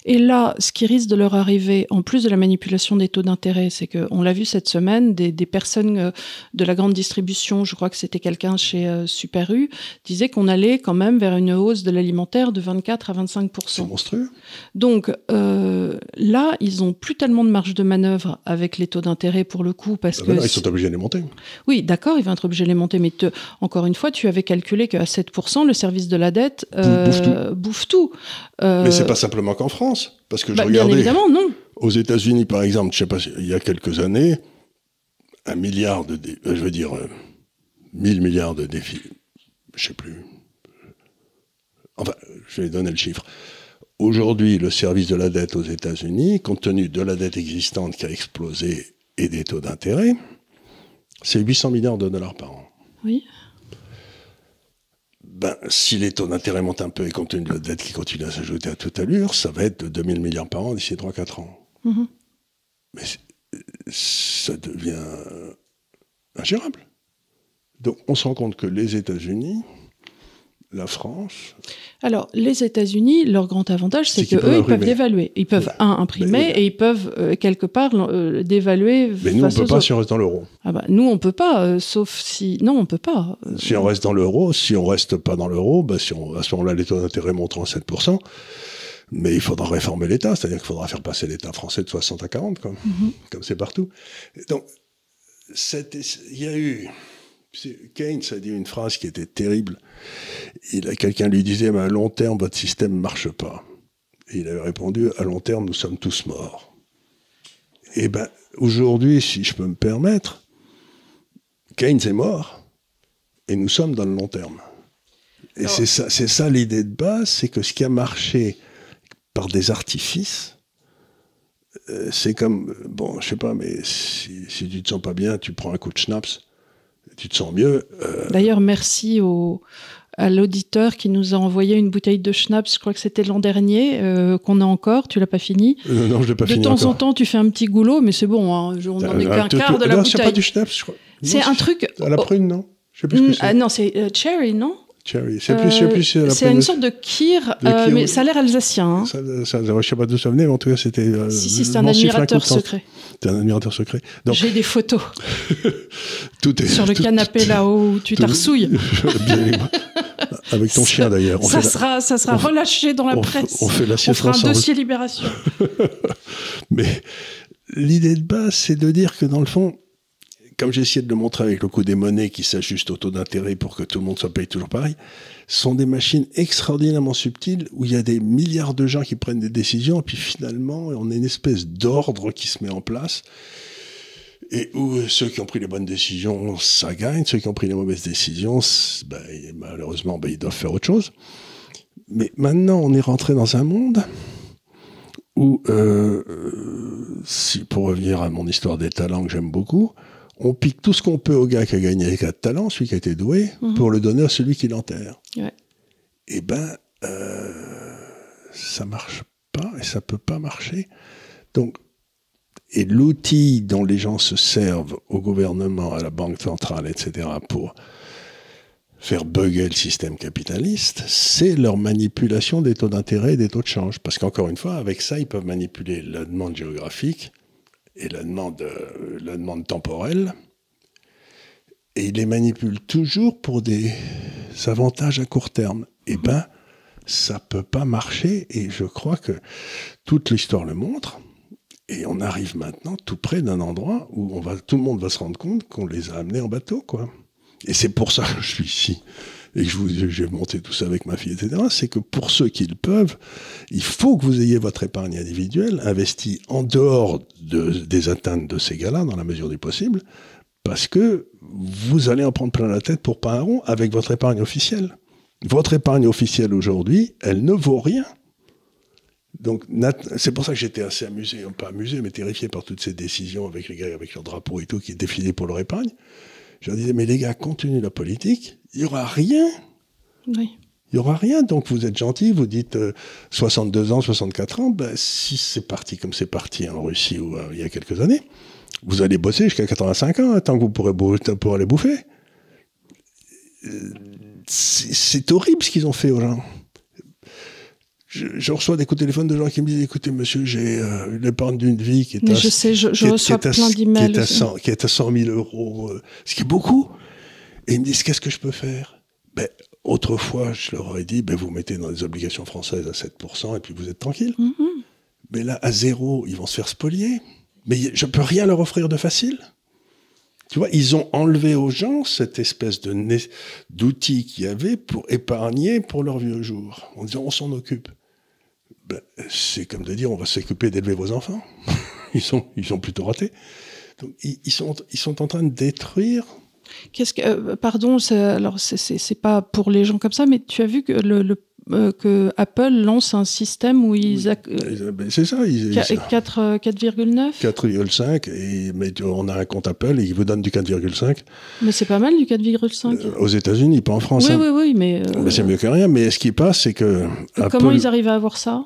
S1: Et là, ce qui risque de leur arriver, en plus de la manipulation des taux d'intérêt, c'est qu'on l'a vu cette semaine, des, personnes euh, de la grande distribution, je crois que c'était quelqu'un chez euh, Super U, disait qu'on allait quand même vers une hausse de l'alimentaire de 24 à 25 C'est monstrueux. Donc euh, là, ils n'ont plus tellement de marge de manœuvre avec les taux d'intérêt pour le coup, parce ah que bah ils sont obligés de les monter. Oui, d'accord, ils vont être obligés de les monter, mais encore une fois, tu avais calculé qu'à 7 le service de la dette bouffe tout. Bouffe tout. mais c'est pas
S2: simplement en France. Parce que je bah, regardais. Bien non. Aux États-Unis, par exemple, je sais pas, il y a quelques années, un milliard de. Euh, je veux dire, 1000 euh, milliards de défis. Je sais plus. Enfin, je vais donner le chiffre. Aujourd'hui, le service de la dette aux États-Unis, compte tenu de la dette existante qui a explosé et des taux d'intérêt, c'est 800 milliards de dollars par an. Oui. Ben, si les taux d'intérêt montent un peu et compte tenu de la dette qui continue à s'ajouter à toute allure, ça va être de 2000 milliards par an d'ici 3-4 ans. Mm-hmm. Mais ça devient ingérable. Donc on se rend compte que les États-Unis, la France
S1: Alors, les États-Unis, leur grand avantage, c'est qu'eux, ils, peuvent dévaluer. Ils peuvent, un, imprimer, et ils peuvent, euh, quelque part, euh, dévaluer. Mais nous, on ne peut pas si on reste dans l'euro. Ah bah, nous, on ne peut pas, euh, sauf si. Non, on ne peut pas.
S2: Si on reste dans l'euro, si on ne reste pas dans l'euro, bah, si on... à ce moment-là, les taux d'intérêt montent en 7%. Mais il faudra réformer l'État, c'est-à-dire qu'il faudra faire passer l'État français de 60 à 40, comme mhm. comme c'est partout. Donc, il y a eu Keynes a dit une phrase qui était terrible. Quelqu'un lui disait, à long terme, votre système ne marche pas. Et il avait répondu, à long terme, nous sommes tous morts. Et eh bien, aujourd'hui, si je peux me permettre, Keynes est mort et nous sommes dans le long terme. Et c'est ça, ça l'idée de base, c'est que ce qui a marché par des artifices, euh, c'est comme, bon, je sais pas, mais si, tu tu te sens pas bien, tu prends un coup de schnapps tu te sens mieux.
S1: Euh, D'ailleurs, merci au, à l'auditeur qui nous a envoyé une bouteille de schnapps, je crois que c'était l'an dernier, euh, qu'on a encore, tu l'as pas fini.
S2: Euh, non, je l'ai pas de De temps en
S1: temps, tu fais un petit goulot, mais c'est bon, hein. on n'en est qu'un quart de la bouteille. C'est pas du schnapps, je crois. C'est un truc. À la prune, non je sais plus ce que mm, c'est. non, c'est cherry, non
S2: euh, c'est plus, plus C'est une sorte
S1: de kir, euh, mais ça a l'air alsacien. Hein. Ça,
S2: je sais pas d'où ça venait, mais en tout cas, c'était. Euh, si, si, c'est un admirateur secret. C'est un
S1: admirateur secret. J'ai des photos. Sur le canapé là-haut où tu t'arsouilles. Avec ton chien d'ailleurs. Ça, sera, ça sera relâché dans la presse. On fait On fera un dossier libération.
S2: mais l'idée de base, c'est de dire que dans le fond, comme j'ai essayé de le montrer avec le coup des monnaies qui s'ajustent au taux d'intérêt pour que tout le monde soit payé toujours pareil, sont des machines extraordinairement subtiles où il y a des milliards de gens qui prennent des décisions et puis finalement on a une espèce d'ordre qui se met en place et où ceux qui ont pris les bonnes décisions, ça gagne. Ceux qui ont pris les mauvaises décisions, ben, malheureusement, ben, ils doivent faire autre chose. Mais maintenant, on est rentré dans un monde où, euh, pour revenir à mon histoire des talents que j'aime beaucoup, on pique tout ce qu'on peut au gars qui a gagné avec de talent, celui qui a été doué, mhm. pour le donner à celui qui l'enterre. Eh bien, ça euh, ça marche pas et ça peut pas marcher. Donc, et l'outil dont les gens se servent au gouvernement, à la banque centrale, etc., pour faire bugger le système capitaliste, c'est leur manipulation des taux d'intérêt et des taux de change. Parce qu'encore une fois, avec ça, ils peuvent manipuler la demande géographique, et la demande, la demande temporelle. Et il les manipule toujours pour des avantages à court terme. Eh mhm. bien, ça ne peut pas marcher. Et je crois que toute l'histoire le montre. Et on arrive maintenant tout près d'un endroit où on va, tout le monde va se rendre compte qu'on les a amenés en bateau. quoi. Et c'est pour ça que je suis ici et que j'ai monté tout ça avec ma fille, etc., c'est que pour ceux qui le peuvent, il faut que vous ayez votre épargne individuelle investie en dehors des atteintes de ces gars-là, dans la mesure du possible, parce que vous allez en prendre plein la tête pour pas un rond avec votre épargne officielle. Votre épargne officielle aujourd'hui, elle ne vaut rien. Donc, c'est pour ça que j'étais assez amusé, hein, pas amusé, mais terrifié par toutes ces décisions avec les gars, avec leur drapeau et tout, qui défilaient pour leur épargne. Je leur disais, mais les gars, continuez la politique, il n'y aura rien. Oui. Il n'y aura rien. Donc vous êtes gentil, vous dites 62 euh, ans, 64 ans, ben, si c'est parti comme c'est parti en Russie euh, il y a quelques années, vous allez bosser jusqu'à 85 ans, hein, tant que vous pourrez bou pour aller bouffer. Euh, c'est horrible ce qu'ils ont fait aux gens. Je, reçois des coups de téléphone de gens qui me disent écoutez monsieur j'ai une l'épargne d'une vie qui est à, 100, 000 euros ce qui est beaucoup et ils me disent, qu'est-ce que je peux faire ben, Autrefois, je leur aurais dit, ben, vous mettez dans des obligations françaises à 7% et puis vous êtes tranquille. Mm-hmm. Mais là, à zéro, ils vont se faire spolier. Mais je ne peux rien leur offrir de facile. Tu vois, ils ont enlevé aux gens cette espèce de d'outil qu'il y avait pour épargner pour leur vieux jour, en disant on s'en occupe. Ben, c'est comme de dire on va s'occuper d'élever vos enfants. ils, sont, ils ont plutôt ratés.
S1: Donc, ils, sont, ils sont en train de détruire Qu'est-ce que, euh, pardon, alors c'est pas pour les gens comme ça, mais tu as vu que le, euh, que Apple lance un système où ils... Euh,
S2: ben, c'est ça. 4,9 4,5. mais on a un compte Apple et ils vous donnent du 4,5.
S1: Mais c'est pas mal du 4,5. aux
S2: États-Unis, pas en France. Oui, hein. oui,
S1: oui. Mais, c'est
S2: mieux que rien. Mais ce qui passe, c'est que... Comment ils
S1: arrivent à avoir ça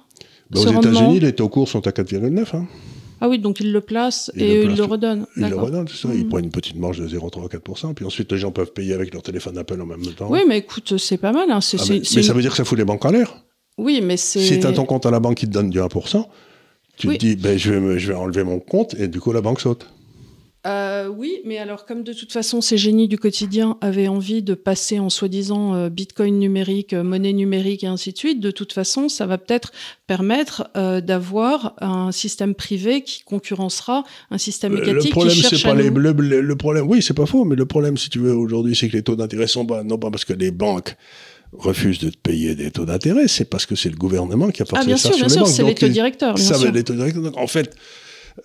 S1: ben, Aux États-Unis, les
S2: taux courts sont à 4,9. Hein.
S1: Ah oui, donc il le place et il ils le redonne. Il le redonne, c'est ça. Ils hmm. prennent
S2: une petite marge de 0,3-4%, puis ensuite les gens peuvent payer avec leur téléphone Apple
S1: en même temps. Oui, mais écoute, c'est pas mal. Hein. Ah, mais, ça veut dire
S2: que ça fout les banques en l'air.
S1: Oui, mais c'est. Si tu as ton
S2: compte à la banque qui te donne du 1%, tu te dis, ben, je, vais je vais enlever mon compte et du coup la banque saute
S1: euh, oui, mais alors comme de toute façon ces génies du quotidien avaient envie de passer en soi-disant euh, Bitcoin numérique, euh, monnaie numérique et ainsi de suite, de toute façon ça va peut-être permettre euh, d'avoir un système privé qui concurrencera un système étatique. Le problème c'est pas les
S2: le, le, problème, oui c'est pas faux, mais le problème si tu veux aujourd'hui c'est que les taux d'intérêt sont bas, non pas parce que les banques refusent de te payer des taux d'intérêt, c'est parce que c'est le gouvernement qui a ah, porté ah, bien sûr, bien sûr, C'est les taux directeurs. ça, les taux directeurs. en fait,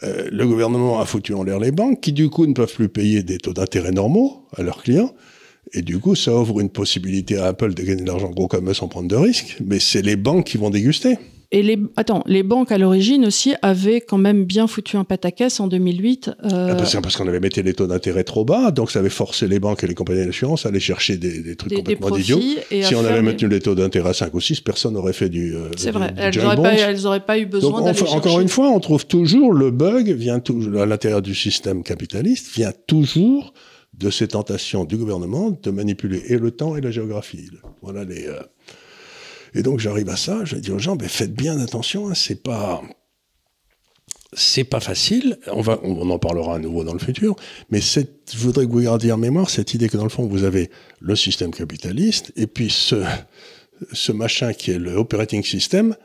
S2: euh, le gouvernement a foutu en l'air les banques, qui du coup ne peuvent plus payer des taux d'intérêt normaux à leurs clients. Et du coup, ça ouvre une possibilité à Apple de gagner de l'argent gros comme eux sans prendre de risques. Mais c'est les banques qui vont déguster.
S1: Et les, attends, les banques à l'origine aussi avaient quand même bien foutu un pataquès en 2008. Euh, ah bah,
S2: parce qu'on avait mis les taux d'intérêt trop bas, donc ça avait forcé les banques et les compagnies d'assurance à aller chercher
S1: des, trucs complètement idiots. Si on avait maintenu
S2: les taux d'intérêt à 5 ou 6, personne n'aurait fait du. Euh, c'est vrai,
S1: elles n'auraient pas, pas, eu besoin d'aller chercher. Encore
S2: une fois, on trouve toujours le bug vient à l'intérieur du système capitaliste, vient toujours de ces tentations du gouvernement de manipuler et le temps et la géographie. Voilà les. Euh, et donc j'arrive à ça, je dis aux gens, ben, faites bien attention, hein, c'est pas c'est pas facile, on, va, on en parlera à nouveau dans le futur, mais je voudrais que vous gardiez en mémoire cette idée que dans le fond, vous avez le système capitaliste et puis ce, ce machin qui est le operating system,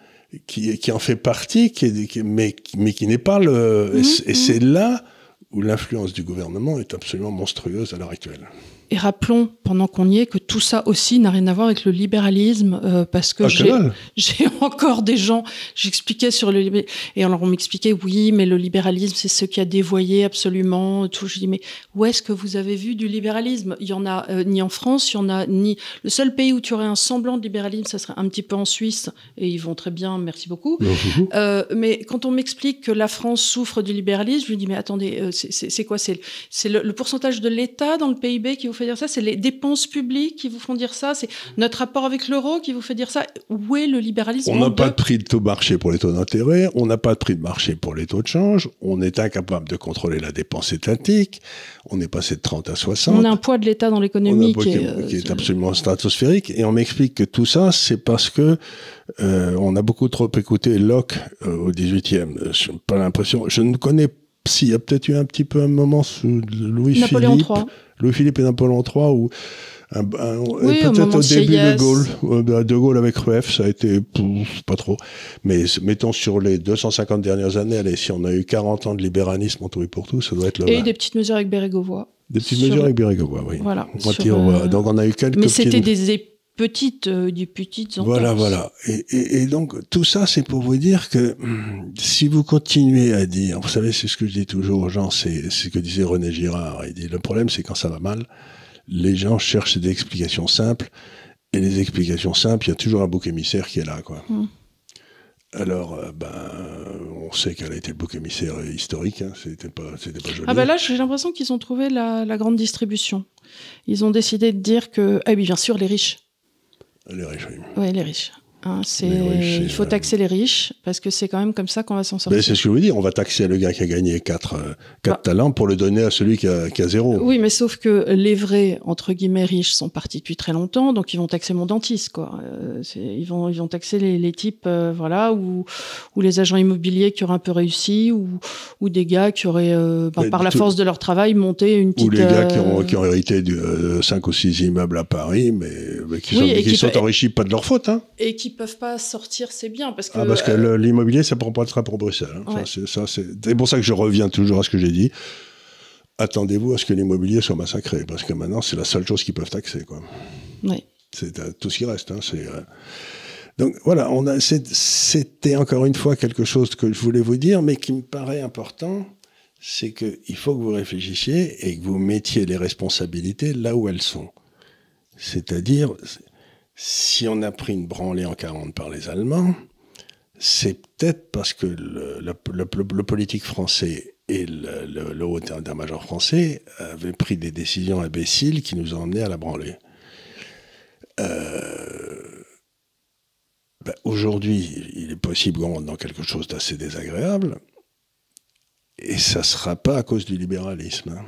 S2: qui, qui en fait partie, qui mais, qui n'est pas le... Mm-hmm. et c'est là où l'influence du gouvernement est absolument monstrueuse à l'heure actuelle.
S1: Et rappelons, pendant qu'on y est, que tout ça aussi n'a rien à voir avec le libéralisme, euh, parce que ah, j'ai encore des gens, j'expliquais sur le libéralisme, et alors on m'expliquait, oui, mais le libéralisme, c'est ce qui a dévoyé absolument tout. Je dis, mais où est-ce que vous avez vu du libéralisme Il y en a euh, ni en France, il y en a ni... Le seul pays où tu aurais un semblant de libéralisme, ça serait un petit peu en Suisse, et ils vont très bien, merci beaucoup. Mmh, mmh, mmh. Euh, mais quand on m'explique que la France souffre du libéralisme, je lui dis, mais attendez, c'est quoi C'est le, le, pourcentage de l'État dans le PIB qui fait dire ça C'est les dépenses publiques qui vous font dire ça C'est notre rapport avec l'euro qui vous fait dire ça Où est le libéralisme On n'a pas de
S2: prix de taux marché pour les taux d'intérêt, on n'a pas de prix de marché pour les taux de change, on est incapable de contrôler la dépense étatique, on est passé de 30 à 60. On a un
S1: poids de l'État dans l'économie euh, qui,
S2: est, absolument stratosphérique. Et on m'explique que tout ça, c'est parce que euh, on a beaucoup trop écouté Locke euh, au 18e. pas l'impression. Je ne connais pas s'il y a peut-être eu un petit peu un moment sous Louis-Philippe. Louis-Philippe et Napoléon III ou peut-être au, début de Gaulle, euh, ben, de Gaulle avec Rueff, ça a été pas trop. Mais mettons sur les 250 dernières années, allez, si on a eu 40 ans de libéralisme en tout et pour tout, ça doit être le. Et des
S1: petites mesures avec Bérégovois.
S2: Des petites mesures avec Bérégovois, oui. Voilà. Euh, Donc on a eu quelques. Mais c'était des
S1: des Petite, euh, des petites Voilà, voilà.
S2: Et, donc, tout ça, c'est pour vous dire que hum, si vous continuez à dire, vous savez, c'est ce que je dis toujours aux gens, c'est ce que disait René Girard. Il dit, le problème, c'est quand ça va mal, les gens cherchent des explications simples, et les explications simples, il y a toujours un bouc émissaire qui est là, quoi. Hum. Alors, euh, ben, on sait qu'elle a été le bouc émissaire historique, hein, c'était pas, pas
S1: joli. Ah ben là, j'ai l'impression qu'ils ont trouvé la, la grande distribution. Ils ont décidé de dire que, Eh oui, bien sûr, les riches. Les riche, oui. Oui, les riche. Hein, c'est, il faut euh, taxer les riches parce que c'est quand même comme ça qu'on va s'en sortir. c'est ce
S2: que je veux dire. On va taxer le gars qui a gagné 4, 4 euh, bah. talents pour le donner à celui qui a, qui zéro.
S1: Oui, mais sauf que les vrais, entre guillemets, riches sont partis depuis très longtemps, donc ils vont taxer mon dentiste, quoi. Euh, ils, vont, ils vont taxer les, types, voilà, ou, ou les agents immobiliers qui auraient un peu réussi, ou, ou des gars qui auraient, ben, par la force de leur travail, monté une petite. Ou les gars qui, ont, qui
S2: ont hérité de 5 ou 6 immeubles à Paris, mais, qui, sont, enrichis pas de leur faute.
S1: Hein. Et qui peuvent pas sortir c'est bien parce ah, que parce que euh,
S2: l'immobilier ça prend pas le train pour Bruxelles. Hein. c'est pour ça que je reviens toujours à ce que j'ai dit. Attendez-vous à ce que l'immobilier soit massacré parce que maintenant c'est la seule chose qu'ils peuvent taxer quoi. C'est euh, tout ce qui reste. Hein, c'est euh, Donc voilà, on a, c'était encore une fois quelque chose que je voulais vous dire, mais qui me paraît important, c'est qu'il faut que vous réfléchissiez et que vous mettiez les responsabilités là où elles sont. C'est-à-dire, si on a pris une branlée en 40 par les Allemands, c'est peut-être parce que le, politique français et le, haut état-major français avaient pris des décisions imbéciles qui nous ont emmenés à la branlée. Euh, ben, aujourd'hui, il est possible qu'on rentre dans quelque chose d'assez désagréable, et ça ne sera pas à cause du libéralisme. Hein.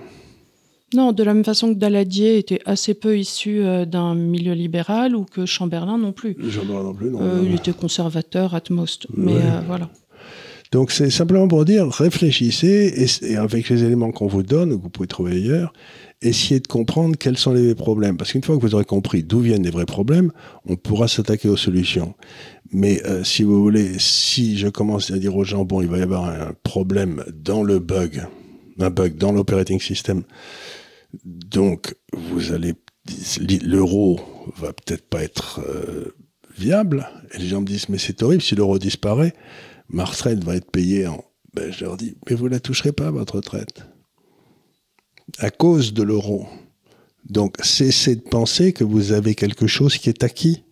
S1: Non, de la même façon que Daladier était assez peu issu euh, d'un milieu libéral ou que Chamberlain non plus. Chamberlain non plus, non. Euh, il était conservateur at most, mais euh, voilà.
S2: Donc c'est simplement pour dire, réfléchissez et, avec les éléments qu'on vous donne que vous pouvez trouver ailleurs, essayez de comprendre quels sont les problèmes. Parce qu'une fois que vous aurez compris d'où viennent les vrais problèmes, on pourra s'attaquer aux solutions. Mais si vous voulez, si je commence à dire aux gens, bon, il va y avoir un problème dans le bug, un bug dans l'operating system. Donc, vous allez, l'euro va peut-être pas être euh, viable. Et les gens me disent, mais c'est horrible, si l'euro disparaît, ma retraite va être payée en. Ben, je leur dis, mais vous ne la toucherez pas, votre retraite. À cause de l'euro. Donc, cessez de penser que vous avez quelque chose qui est acquis.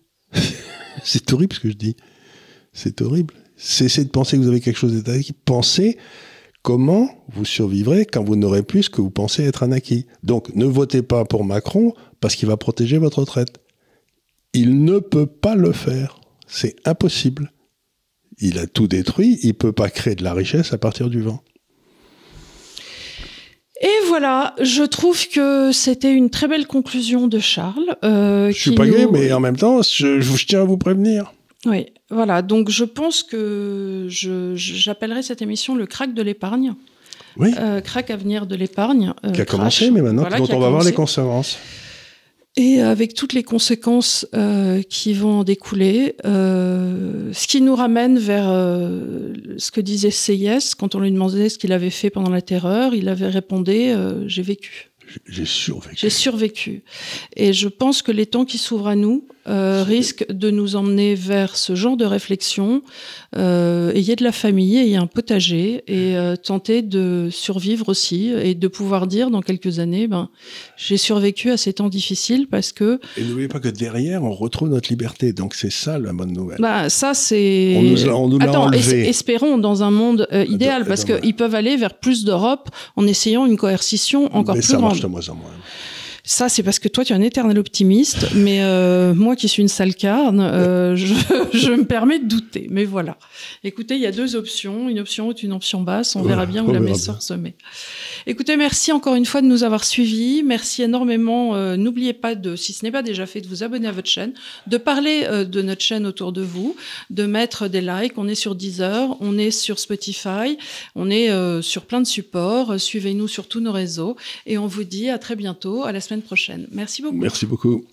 S2: c'est horrible ce que je dis. C'est horrible. Cessez de penser que vous avez quelque chose qui acquis. Pensez comment vous survivrez quand vous n'aurez plus ce que vous pensez être un acquis. Donc ne votez pas pour Macron parce qu'il va protéger votre retraite. Il ne peut pas le faire. C'est impossible. Il a tout détruit, il ne peut pas créer de la richesse à partir du vent.
S1: Et voilà, je trouve que c'était une très belle conclusion de Charles. Je euh, je suis pas gay, mais
S2: en même temps, je tiens à vous prévenir.
S1: Oui, voilà, donc je pense que j'appellerai cette émission le crack de l'épargne. Oui. Euh, crack avenir de l'épargne. Euh, qui a commencé, mais maintenant dont on va voir les
S2: conséquences.
S1: Et avec toutes les conséquences euh, qui vont en découler, euh, ce qui nous ramène vers ce que disait CS quand on lui demandait ce qu'il avait fait pendant la terreur, il avait répondu J'ai vécu. J'ai survécu. J'ai survécu. Et je pense que les temps qui s'ouvrent à nous, euh, risque de nous emmener vers ce genre de réflexion. Euh, ayez de la famille, ayez un potager et euh, tentez de survivre aussi et de pouvoir dire dans quelques années, ben, j'ai survécu à ces temps difficiles parce que. Et
S2: n'oubliez pas que derrière, on retrouve notre liberté. Donc c'est ça la bonne nouvelle.
S1: Bah, ça c'est. On nous, l'a enlevé. espérons dans un monde idéal parce qu'ils peuvent aller vers plus d'Europe en essayant une coercition encore Mais plus ça Marche de moins en moins. Ça, c'est parce que toi, tu es un éternel optimiste, mais euh, moi qui suis une sale carne, euh, je, me permets de douter. Mais voilà. Écoutez, il y a deux options, une option haute, une option basse. On verra bien où la messeur se met. Écoutez, merci encore une fois de nous avoir suivis. Merci énormément. Euh, n'oubliez pas de, si ce n'est pas déjà fait, de vous abonner à votre chaîne, de parler de notre chaîne autour de vous, de mettre des likes. On est sur Deezer, on est sur Spotify, on est sur plein de supports. Suivez-nous sur tous nos réseaux et on vous dit à très bientôt, à la semaine prochaine. Merci beaucoup.
S2: Merci beaucoup.